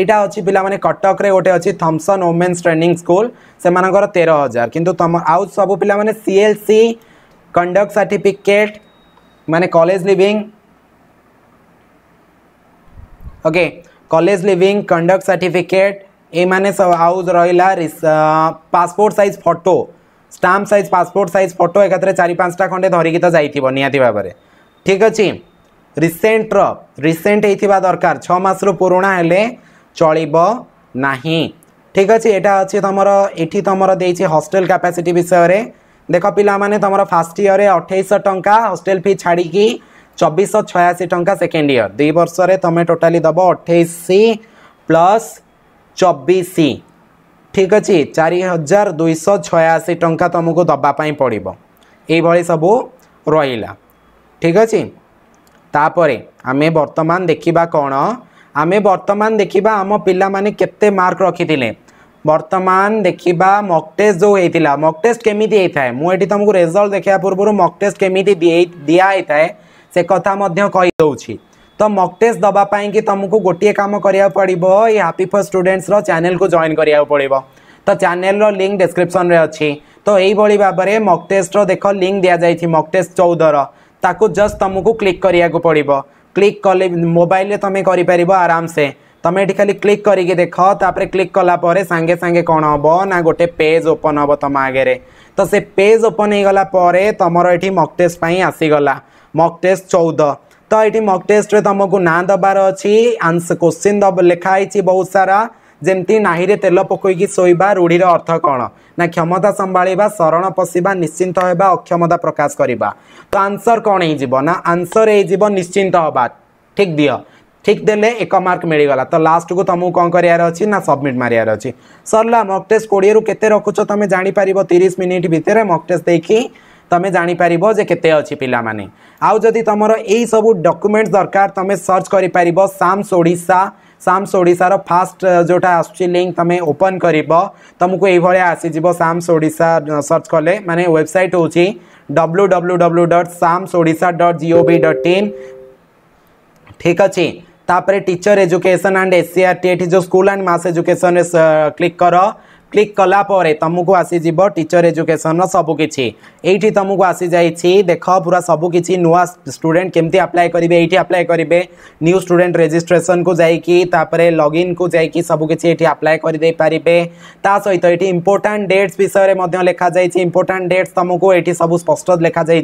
A: এইটা অছি পিলা মানে কটকরে গোটে অছি থমসন ওমেন্স ট্রেনিং স্কুল সেমানকর 13000 কিন্তু তম আউ সবু পিলা মানে সিএলসি কন্ডক্ট সার্টিফিকেট মানে college leaving okay college leaving conduct certificate এই মানে সব আউ রহিলা passport size photo stamp size passport size photo একাথরে চারি পাঁচটা খণ্ডে ধরিকি তো যাইথিব নিহাতি ভাবে ঠিক আছে ରିସେଣ୍ଟର ରିସେଣ୍ଟ ହେଇଥିବା ଦରକାର ଛଅ ମାସରୁ ପୁରୁଣା ହେଲେ ଚଳିବ ନାହିଁ ଠିକ୍ ଅଛି ଏଇଟା ଅଛି ତୁମର ଏଠି ତୁମର ଦେଇଛି ହଷ୍ଟେଲ କାପାସିଟି ବିଷୟରେ ଦେଖ ପିଲାମାନେ ତୁମର ଫାର୍ଷ୍ଟ ଇୟରରେ ଅଠେଇଶହ ଟଙ୍କା ହଷ୍ଟେଲ ଫି ଛାଡ଼ିକି ଚବିଶ ଛୟାଅଶୀ ଟଙ୍କା ସେକେଣ୍ଡ ଇୟର ଦୁଇ ବର୍ଷରେ ତୁମେ ଟୋଟାଲି ଦେବ ଅଠେଇଶ ପ୍ଲସ୍ ଚବିଶ ଠିକ୍ ଅଛି ଚାରି ହଜାର ଦୁଇଶହ ଛୟାଅଶୀ ଟଙ୍କା ତୁମକୁ ଦେବା ପାଇଁ ପଡ଼ିବ ଏଇଭଳି ସବୁ ରହିଲା ଠିକ୍ ଅଛି ତାପରେ ଆମେ ବର୍ତ୍ତମାନ ଦେଖିବା କ'ଣ ଆମେ ବର୍ତ୍ତମାନ ଦେଖିବା ଆମ ପିଲାମାନେ କେତେ ମାର୍କ ରଖିଥିଲେ ବର୍ତ୍ତମାନ ଦେଖିବା ମକ୍ ଟେଷ୍ଟ ଯେଉଁ ହେଇଥିଲା ମକ୍ ଟେଷ୍ଟ କେମିତି ହେଇଥାଏ ମୁଁ ଏଠି ତୁମକୁ ରେଜଲ୍ଟ ଦେଖାଇବା ପୂର୍ବରୁ ମକ୍ ଟେଷ୍ଟ କେମିତି ଦିଆ ହେଇଥାଏ ସେ କଥା ମଧ୍ୟ କହିଦେଉଛି ତ ମକ୍ ଟେଷ୍ଟ ଦେବା ପାଇଁକି ତୁମକୁ ଗୋଟିଏ କାମ କରିବାକୁ ପଡ଼ିବ ଏଇ ହାପି ଫର୍ ଷ୍ଟୁଡେଣ୍ଟସ୍ର ଚ୍ୟାନେଲକୁ ଜଏନ୍ କରିବାକୁ ପଡ଼ିବ ତ ଚ୍ୟାନେଲର ଲିଙ୍କ ଡେସ୍କ୍ରିପସନରେ ଅଛି ତ ଏଇଭଳି ଭାବରେ ମକ୍ ଟେଷ୍ଟର ଦେଖ ଲିଙ୍କ ଦିଆଯାଇଛି ମକ୍ ଟେଷ୍ଟ ଚଉଦର ତାକୁ ଜଷ୍ଟ ତୁମକୁ କ୍ଲିକ୍ କରିବାକୁ ପଡ଼ିବ କ୍ଲିକ୍ କଲେ ମୋବାଇଲରେ ତୁମେ କରିପାରିବ ଆରାମସେ ତୁମେ ଏଠି ଖାଲି କ୍ଲିକ୍ କରିକି ଦେଖ ତାପରେ କ୍ଲିକ୍ କଲା ପରେ ସାଙ୍ଗେ ସାଙ୍ଗେ କ'ଣ ହେବ ନା ଗୋଟେ ପେଜ୍ ଓପନ୍ ହେବ ତୁମ ଆଗରେ ତ ସେ ପେଜ୍ ଓପନ୍ ହେଇଗଲା ପରେ ତୁମର ଏଠି ମକ୍ ଟେଷ୍ଟ ପାଇଁ ଆସିଗଲା ମକ୍ ଟେଷ୍ଟ ଚଉଦ ତ ଏଠି ମକ୍ ଟେଷ୍ଟରେ ତୁମକୁ ନାଁ ଦେବାର ଅଛି ଆନ୍ସ କୋଶ୍ଚିନ୍ ଲେଖା ହେଇଛି ବହୁତ ସାରା ଯେମିତି ନାହିଁରେ ତେଲ ପକାଇକି ଶୋଇବା ରୂଢ଼ିର ଅର୍ଥ କ'ଣ ନା କ୍ଷମତା ସମ୍ଭାଳିବା ଶରଣ ପଶିବା ନିଶ୍ଚିନ୍ତ ହେବା ଅକ୍ଷମତା ପ୍ରକାଶ କରିବା ତ ଆନ୍ସର କ'ଣ ହେଇଯିବ ନା ଆନ୍ସର ହେଇଯିବ ନିଶ୍ଚିନ୍ତ ହେବା ଠିକ୍ ଦିଅ ଠିକ୍ ଦେଲେ ଏକ ମାର୍କ ମିଳିଗଲା ତ ଲାଷ୍ଟକୁ ତୁମକୁ କ'ଣ କରିବାର ଅଛି ନା ସବମିଟ୍ ମାରିବାର ଅଛି ସରିଲା ମକ୍ ଟେଷ୍ଟ କୋଡ଼ିଏରୁ କେତେ ରଖୁଛ ତୁମେ ଜାଣିପାରିବ ତିରିଶ ମିନିଟ୍ ଭିତରେ ମକ୍ ଟେଷ୍ଟ ଦେଇକି ତୁମେ ଜାଣିପାରିବ ଯେ କେତେ ଅଛି ପିଲାମାନେ ଆଉ ଯଦି ତୁମର ଏଇସବୁ ଡକୁମେଣ୍ଟ ଦରକାର ତୁମେ ସର୍ଚ୍ଚ କରିପାରିବ ସାମ୍ସ ଓଡ଼ିଶା ସାମ୍ସ ଓଡ଼ିଶାର ଫାଷ୍ଟ ଯେଉଁଟା ଆସୁଛି ଲିଙ୍କ୍ ତୁମେ ଓପନ୍ କରିବ ତୁମକୁ ଏଇଭଳିଆ ଆସିଯିବ ସାମ୍ସ ଓଡ଼ିଶା ସର୍ଚ୍ଚ କଲେ ମାନେ ୱେବସାଇଟ୍ ହେଉଛି W W W dot SAMS Odisha dot GOV dot in ଠିକ୍ ଅଛି ତାପରେ teacher education and S C R T ଏଠି ଯେଉଁ ସ୍କୁଲ ଆଣ୍ଡ ମାସ୍ ଏଜୁକେସନରେ କ୍ଲିକ୍ କର ক্লিক কলাপরে তুমুক আসিযোগ টিচর এজুকেশন সবুকিছি এইটি তুমুক আসিযাই দেখ পুরা সবুকিছি নূয়া স্টুডেন্ট কেমতি আপ্লাই করবে এইটি আপ্লাই করবে নিউ স্টুডেন্ট রেজিষ্ট্রেসন কু যাই তাপরে লগ ইন কু যাই সবুকিছি এটি আপ্লাই করে পারে তা সহিত এটি ইম্পর্টাট ডেটস বিষয়ে লেখা যাই ইম্পর্টাট ডেটস তুমুক এটি সবু স্পষ্ট লেখা যাই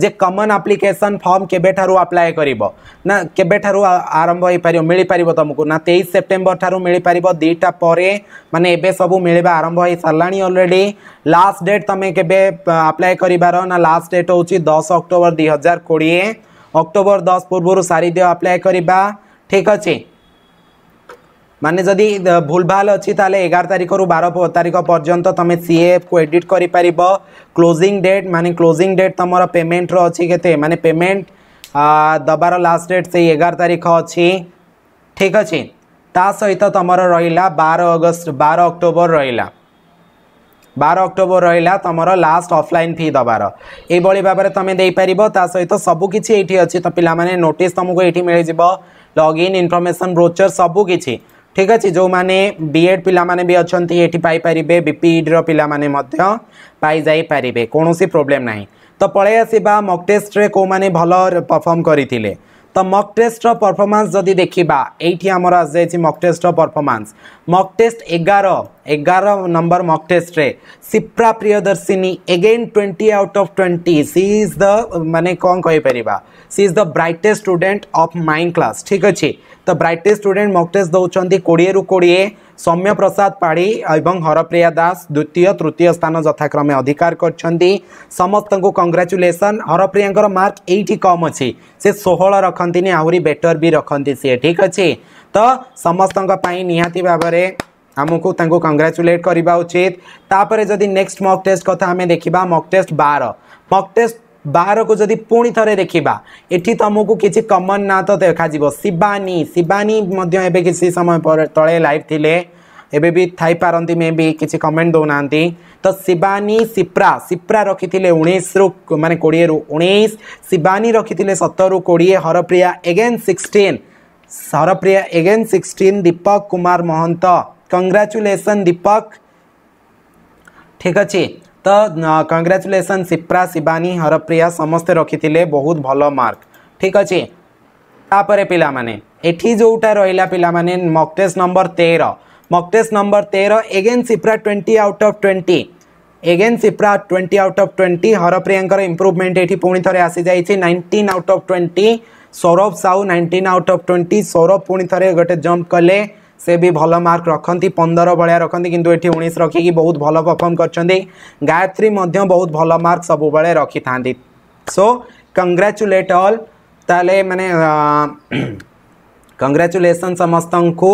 A: যে কমন আপ্লিকেসন ফর্ম কেবেঠার আপ্লাই করব না কেবেঠার আরম্ভ হয়ে পার মিপার তুমুক না তেইশ সেপ্টেম্বর ঠার মিপার দুইটা পরে মানে এবে সবু মিল ମିଳିବା ଆରମ୍ଭ ହୋଇସାରିଲାଣି ଅଲରେଡ଼ି ଲାଷ୍ଟ ଡେଟ୍ ତୁମେ କେବେ ଆପ୍ଲାଏ କରିବାର ନା ଲାଷ୍ଟ ଡେଟ୍ ହେଉଛି ଦଶ ଅକ୍ଟୋବର ଦୁଇ ହଜାର କୋଡ଼ିଏ ଅକ୍ଟୋବର ଦଶ ପୂର୍ବରୁ ସାରିଦିଅ ଆପ୍ଲାଏ କରିବା ଠିକ୍ ଅଛି ମାନେ ଯଦି ଭୁଲ ଭାଲ ଅଛି ତାହେଲେ ଏଗାର ତାରିଖରୁ ବାର ତାରିଖ ପର୍ଯ୍ୟନ୍ତ ତୁମେ ସିଏଏଫ୍କୁ ଏଡ଼ିଟ୍ କରିପାରିବ କ୍ଲୋଜିଂ ଡେଟ୍ ମାନେ କ୍ଲୋଜିଂ ଡେଟ୍ ତୁମର ପେମେଣ୍ଟର ଅଛି କେତେ ମାନେ ପେମେଣ୍ଟ ଦେବାର ଲାଷ୍ଟ ଡେଟ୍ ସେଇ ଏଗାର ତାରିଖ ଅଛି ଠିକ୍ ଅଛି ତା ସହିତ ତୁମର ରହିଲା ବାର ଅଗଷ୍ଟ ବାର ଅକ୍ଟୋବର ରହିଲା ବାର ଅକ୍ଟୋବର ରହିଲା ତୁମର ଲାଷ୍ଟ ଅଫ୍ଲାଇନ୍ ଫି ଦେବାର ଏଇଭଳି ଭାବରେ ତୁମେ ଦେଇପାରିବ ତା ସହିତ ସବୁକିଛି ଏଇଠି ଅଛି ତ ପିଲାମାନେ ନୋଟିସ୍ ତୁମକୁ ଏଇଠି ମିଳିଯିବ ଲଗ୍ଇନ୍ ଇନଫର୍ମେସନ୍ ବ୍ରୋଚର୍ ସବୁକିଛି ଠିକ୍ ଅଛି ଯେଉଁମାନେ ବି ଏଡ଼୍ ପିଲାମାନେ ବି ଅଛନ୍ତି এটি ପାଇପାରିବେ ବିପିଇଡିର ପିଲାମାନେ ମଧ୍ୟ ପାଇଯାଇପାରିବେ କୌଣସି ପ୍ରୋବ୍ଲେମ୍ ନାହିଁ ତ পলাই ଆସିବା মক টেস্টরে কেউ মানে ভাল পরফর্ম ତ ମକ୍ ଟେଷ୍ଟର ପରଫର୍ମାନ୍ସ ଯଦି ଦେଖିବା ଏଇଠି ଆମର ଆସିଯାଇଛି ମକ୍ ଟେଷ୍ଟର ପରଫର୍ମାନ୍ସ ମକ୍ ଟେଷ୍ଟ ଏଗାର ଏଗାର ନମ୍ବର ମକ୍ ଟେଷ୍ଟରେ Sipra Priyadarshini again twenty out of twenty she is the ମାନେ କ'ଣ କହିପାରିବା she is the brightest student of my class ଠିକ୍ ଅଛି ତ ବ୍ରାଇଟେଷ୍ଟ ଷ୍ଟୁଡେଣ୍ଟ ମକ୍ ଟେଷ୍ଟ ଦେଉଛନ୍ତି କୋଡ଼ିଏରୁ କୋଡ଼ିଏ ସୌମ୍ୟ ପ୍ରସାଦ ପାଢ଼ୀ ଏବଂ ହରପ୍ରିୟା ଦାସ ଦ୍ୱିତୀୟ ତୃତୀୟ ସ୍ଥାନ ଯଥାକ୍ରମେ ଅଧିକାର କରିଛନ୍ତି ସମସ୍ତଙ୍କୁ କଂଗ୍ରାଚୁଲେସନ୍ ହରପ୍ରିୟାଙ୍କର ମାର୍କ ଏଇଠି କମ୍ ଅଛି ସେ ଷୋହଳ ରଖନ୍ତିନି ଆହୁରି ବେଟର୍ ବି ରଖନ୍ତି ସିଏ ଠିକ୍ ଅଛି ତ ସମସ୍ତଙ୍କ ପାଇଁ ନିହାତି ଭାବରେ ଆମକୁ ତାଙ୍କୁ କଂଗ୍ରାଚୁଲେଟ୍ କରିବା ଉଚିତ ତାପରେ ଯଦି ନେକ୍ସଟ ମକ୍ ଟେଷ୍ଟ କଥା ଆମେ ଦେଖିବା ମକ୍ ଟେଷ୍ଟ ବାର ମକ୍ ଟେଷ୍ଟ ବାରକୁ ଯଦି ପୁଣି ଥରେ ଦେଖିବା ଏଠି ତୁମକୁ କିଛି କମନ୍ ନାଁ ତ ଦେଖାଯିବ ଶିବାନୀ ଶିବାନୀ ମଧ୍ୟ ଏବେ କିଛି ସମୟ ପରେ ତଳେ ଲାଇଭ୍ ଥିଲେ ଏବେ ବି ଥାଇପାରନ୍ତି ମେ ବି କିଛି କମେଣ୍ଟ ଦେଉନାହାନ୍ତି ତ ଶିବାନୀ ସିପ୍ରା ସିପ୍ରା ରଖିଥିଲେ ଉଣେଇଶରୁ ମାନେ କୋଡ଼ିଏରୁ ଉଣେଇଶ ଶିବାନୀ ରଖିଥିଲେ ସତରରୁ କୋଡ଼ିଏ Harpriya again sixteen Harpriya again sixteen Deepak Kumar Mohanta congratulation Deepak ଠିକ୍ ଅଛି ତ କଂଗ୍ରାଚୁଲେସନ୍ ସିପ୍ରା ଶିବାନୀ ହରପ୍ରିୟା ସମସ୍ତେ ରଖିଥିଲେ ବହୁତ ଭଲ ମାର୍କ ଠିକ୍ ଅଛି ତାପରେ ପିଲାମାନେ ଏଠି ଯେଉଁଟା ରହିଲା ପିଲାମାନେ ମକ୍ ଟେଷ୍ଟ ନମ୍ବର ତେର ମକ୍ ଟେଷ୍ଟ ନମ୍ବର ତେର again Sipra twenty out of twenty again Sipra twenty out of twenty ହରପ୍ରିୟାଙ୍କର ଇମ୍ପ୍ରୁଭମେଣ୍ଟ ଏଠି ପୁଣି ଥରେ ଆସିଯାଇଛି nineteen out of twenty Saurav Sahu nineteen out of twenty Saurav ପୁଣି ଥରେ ଗୋଟେ ଜମ୍ପ କଲେ ସେ ବି ଭଲ ମାର୍କ ରଖନ୍ତି ପନ୍ଦର ଭଳିଆ ରଖନ୍ତି କିନ୍ତୁ ଏଠି ଉଣେଇଶ ରଖିକି ବହୁତ ଭଲ ପରଫର୍ମ କରିଛନ୍ତି ଗାୟତ୍ରୀ ମଧ୍ୟ ବହୁତ ଭଲ ମାର୍କ ସବୁବେଳେ ରଖିଥାନ୍ତି ସୋ କଙ୍ଗ୍ରାଚୁଲେଟ୍ ଅଲ୍ ତାହେଲେ ମାନେ କଙ୍ଗ୍ରାଚୁଲେସନ୍ ସମସ୍ତଙ୍କୁ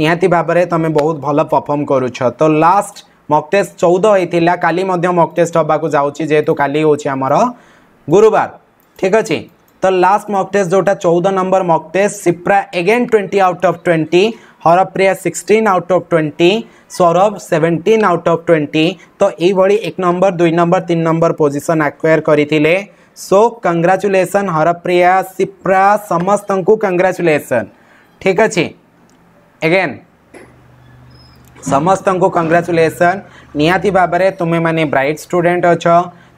A: ନିହାତି ଭାବରେ ତୁମେ ବହୁତ ଭଲ ପରଫର୍ମ କରୁଛ ତ ଲାଷ୍ଟ ମକ୍ ଟେଷ୍ଟ ଚଉଦ ହେଇଥିଲା କାଲି ମଧ୍ୟ ମକ୍ ଟେଷ୍ଟ ହେବାକୁ ଯାଉଛି ଯେହେତୁ କାଲି ହେଉଛି ଆମର ଗୁରୁବାର ଠିକ୍ ଅଛି ତ ଲାଷ୍ଟ ମକ୍ ଟେଷ୍ଟ ଯେଉଁଟା ଚଉଦ number mock test Sipra again twenty out of twenty Harpriya sixteen out of twenty Saurav seventeen out of twenty तो यही एक नंबर दुई नंबर तीन नंबर पोजिशन आक्वयर करते सो कंग्राचुलेसन हरप्रिया सिप्रा समस्त कंग्राचुलेसन ठीक अच्छे एगेन समस्त को कंग्राचुलेसन निहाती भाव में तुम्हें मैंने ब्राइट स्टूडेंट अच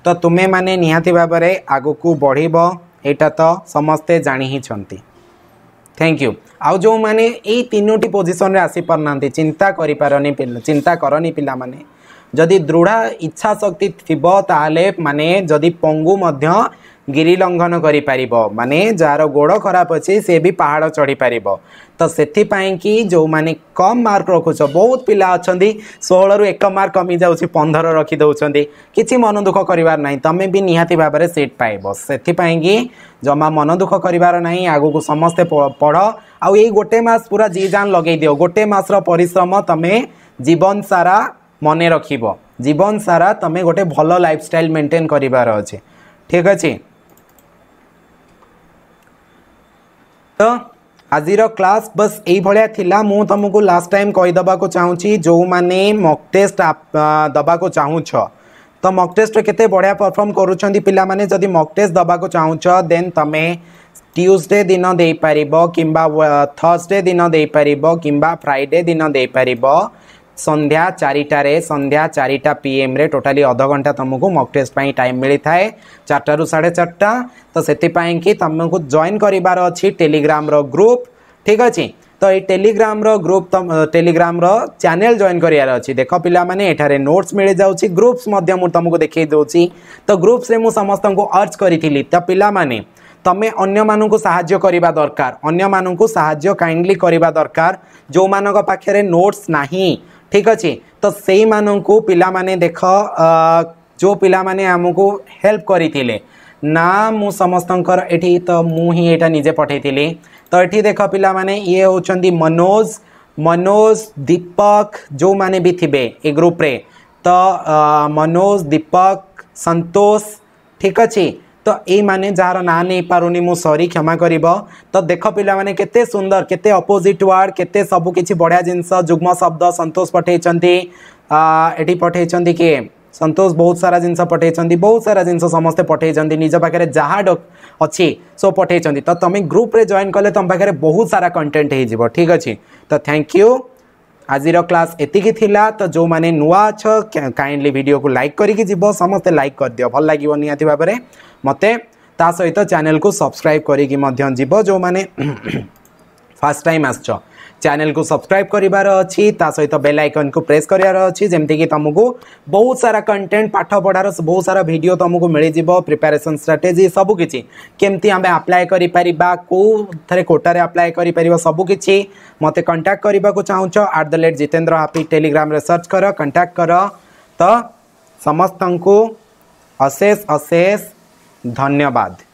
A: तो तुम्हें मैंने निहाती भाव में आग को बढ़ा तो समस्ते जाणी ही থ্যাংক ইউ আউ যে এই তিনোটি পজিশনরে আসিপারুনা চিন্তা করিপারনি চিন্তা করনি পিলামানে যদি দৃঢ় ইচ্ছা শক্তি থিব তাহলে মানে যদি পঙ্গু মধ্য গিরি লঙ্ঘন করিপারিব মানে যার গোড় খারাপ অছে সে বি পাহাড় চড়িপারিব তো সেপাই কি যে কম মার্ক রখুছ বহুত পিলা অনেক ষোলর এক মার্ক কমি যাচ্ছে পনের রখিদেছেন কিছু মন দুঃখ করবার না তুমি বি নিহতি ভাবে সিট পাইব সেপাই কি জমা মন দুঃখ করবার না আগুক সমস্তে পড় আউ এই গোটে মাস পুরা জি জান লগাই দিও গোটে মাসর পরিশ্রম তুমি জীবন সারা মনে রখিব জীবন সারা তুমি গোটে ভাল লাইফস্টাইল মেন্টেন করবার অছে ঠিক আছে त आज र क्लास बस् यही मुझे तुमको लास्ट टाइम कहिदेब चाहन्छ जो टेस्ट दबा को दबाक तो त टेस्ट केते बढिया परफर्म गरु पाने मक टेस्ट दबा को चाहूँ देन तुम्हें ट्यूजडे दिन दिइपार कम्बा थर्सडे दिन दिपार फ्राइडे दिन पार ସନ୍ଧ୍ୟା ଚାରିଟାରେ ସନ୍ଧ୍ୟା ଚାରିଟା ପିଏମ୍ରେ ଟୋଟାଲି ଅଧଘଣ୍ଟା ତୁମକୁ ମକ୍ ଟେଷ୍ଟ ପାଇଁ ଟାଇମ୍ ମିଳିଥାଏ ଚାରିଟାରୁ ସାଢ଼େ ଚାରିଟା ତ ସେଥିପାଇଁକି ତୁମକୁ ଜଏନ୍ କରିବାର ଅଛି ଟେଲିଗ୍ରାମର ଗ୍ରୁପ୍ ଠିକ୍ ଅଛି ତ ଏଇ ଟେଲିଗ୍ରାମର ଗ୍ରୁପ୍ ଟେଲିଗ୍ରାମର ଚ୍ୟାନେଲ୍ ଜଏନ୍ କରିବାର ଅଛି ଦେଖ ପିଲାମାନେ ଏଠାରେ ନୋଟ୍ସ ମିଳିଯାଉଛି ଗ୍ରୁପ୍ସ ମଧ୍ୟ ମୁଁ ତୁମକୁ ଦେଖାଇ ଦେଉଛି ତ ଗ୍ରୁପ୍ସରେ ମୁଁ ସମସ୍ତଙ୍କୁ ଅର୍ଜ କରିଥିଲି ତ ପିଲାମାନେ ତମେ ଅନ୍ୟମାନଙ୍କୁ ସାହାଯ୍ୟ କରିବା ଦରକାର ଅନ୍ୟମାନଙ୍କୁ ସାହାଯ୍ୟ କାଇଣ୍ଡଲି କରିବା ଦରକାର ଯେଉଁମାନଙ୍କ ପାଖରେ ନୋଟ୍ସ ନାହିଁ ঠিক ଅଛି ତ ସେଇମାନଙ୍କୁ ପିଲାମାନେ ଦେଖ ଯେଉଁ ପିଲାମାନେ ଆମକୁ ହେଲ୍ପ କରିଥିଲେ ନା ମୁଁ ସମସ୍ତଙ୍କର ଏଠି ତ ମୁଁ ହିଁ ଏଇଟା ନିଜେ ପଠାଇଥିଲି ତ ଏଠି ଦେଖ ପିଲାମାନେ ଇଏ ହେଉଛନ୍ତି ମନୋଜ ମନୋଜ ଦୀପକ ଯେଉଁମାନେ ବି ଥିବେ ଏ ଗ୍ରୁପ୍ରେ ତ ମନୋଜ ଦୀପକ ସନ୍ତୋଷ ଠିକ୍ ଅଛି ତ ଏଇମାନେ ଯାହାର ନାଁ ନେଇପାରୁନି ମୁଁ ସରି କ୍ଷମା କରିବ ତ ଦେଖ ପିଲାମାନେ କେତେ ସୁନ୍ଦର କେତେ ଅପୋଜିଟ୍ ୱାର୍ଡ଼ କେତେ ସବୁ କିଛି ବଢ଼ିଆ ଜିନିଷ ଯୁଗ୍ମ ଶବ୍ଦ ସନ୍ତୋଷ ପଠାଇଛନ୍ତି ଏଠି ପଠାଇଛନ୍ତି କିଏ ସନ୍ତୋଷ ବହୁତ ସାରା ଜିନିଷ ପଠାଇଛନ୍ତି ବହୁତ ସାରା ଜିନିଷ ସମସ୍ତେ ପଠାଇଛନ୍ତି ନିଜ ପାଖରେ ଯାହା ଅଛି ସୋ ପଠାଇଛନ୍ତି ତ ତୁମେ ଗ୍ରୁପ୍ରେ ଜଏନ୍ କଲେ ତୁମ ପାଖରେ ବହୁତ ସାରା କଣ୍ଟେଣ୍ଟ ହେଇଯିବ ଠିକ୍ ଅଛି ତ ଥ୍ୟାଙ୍କ ୟୁ আজির ক্লাস এতিকি লা তো যে নূয়া অছ কাইন্ডলি ভিডিওকে লাইক করিকি যাব সমস্তে লাইক করিদিও ভাল লাগিব নিহতি ভাবে মতো তা সহ চ্যানেল কু সবসক্রাইব করিকি যাব যে ফার্স্ট টাইম আসছ ଚ୍ୟାନେଲକୁ ସବସ୍କ୍ରାଇବ୍ କରିବାର ଅଛି ତା ସହିତ ବେଲ୍ ଆଇକନ୍କୁ ପ୍ରେସ୍ କରିବାର ଅଛି ଯେମିତିକି ତୁମକୁ ବହୁତ ସାରା କଣ୍ଟେଣ୍ଟ ପାଠ ପଢ଼ାର ବହୁତ ସାରା ଭିଡ଼ିଓ ତୁମକୁ ମିଳିଯିବ ପ୍ରିପାରେସନ୍ ଷ୍ଟ୍ରାଟେଜି ସବୁକିଛି କେମିତି ଆମେ ଆପ୍ଲାଏ କରିପାରିବା କେଉଁଥିରେ କୋଟାରେ ଆପ୍ଲାଏ କରିପାରିବା ସବୁକିଛି ମୋତେ କଣ୍ଟାକ୍ଟ କରିବାକୁ ଚାହୁଁଛ at the rate Jitendra happy ଟେଲିଗ୍ରାମରେ ସର୍ଚ୍ଚ କର କଣ୍ଟାକ୍ଟ କର ତ ସମସ୍ତଙ୍କୁ ଅଶେଷ ଅଶେଷ ଧନ୍ୟବାଦ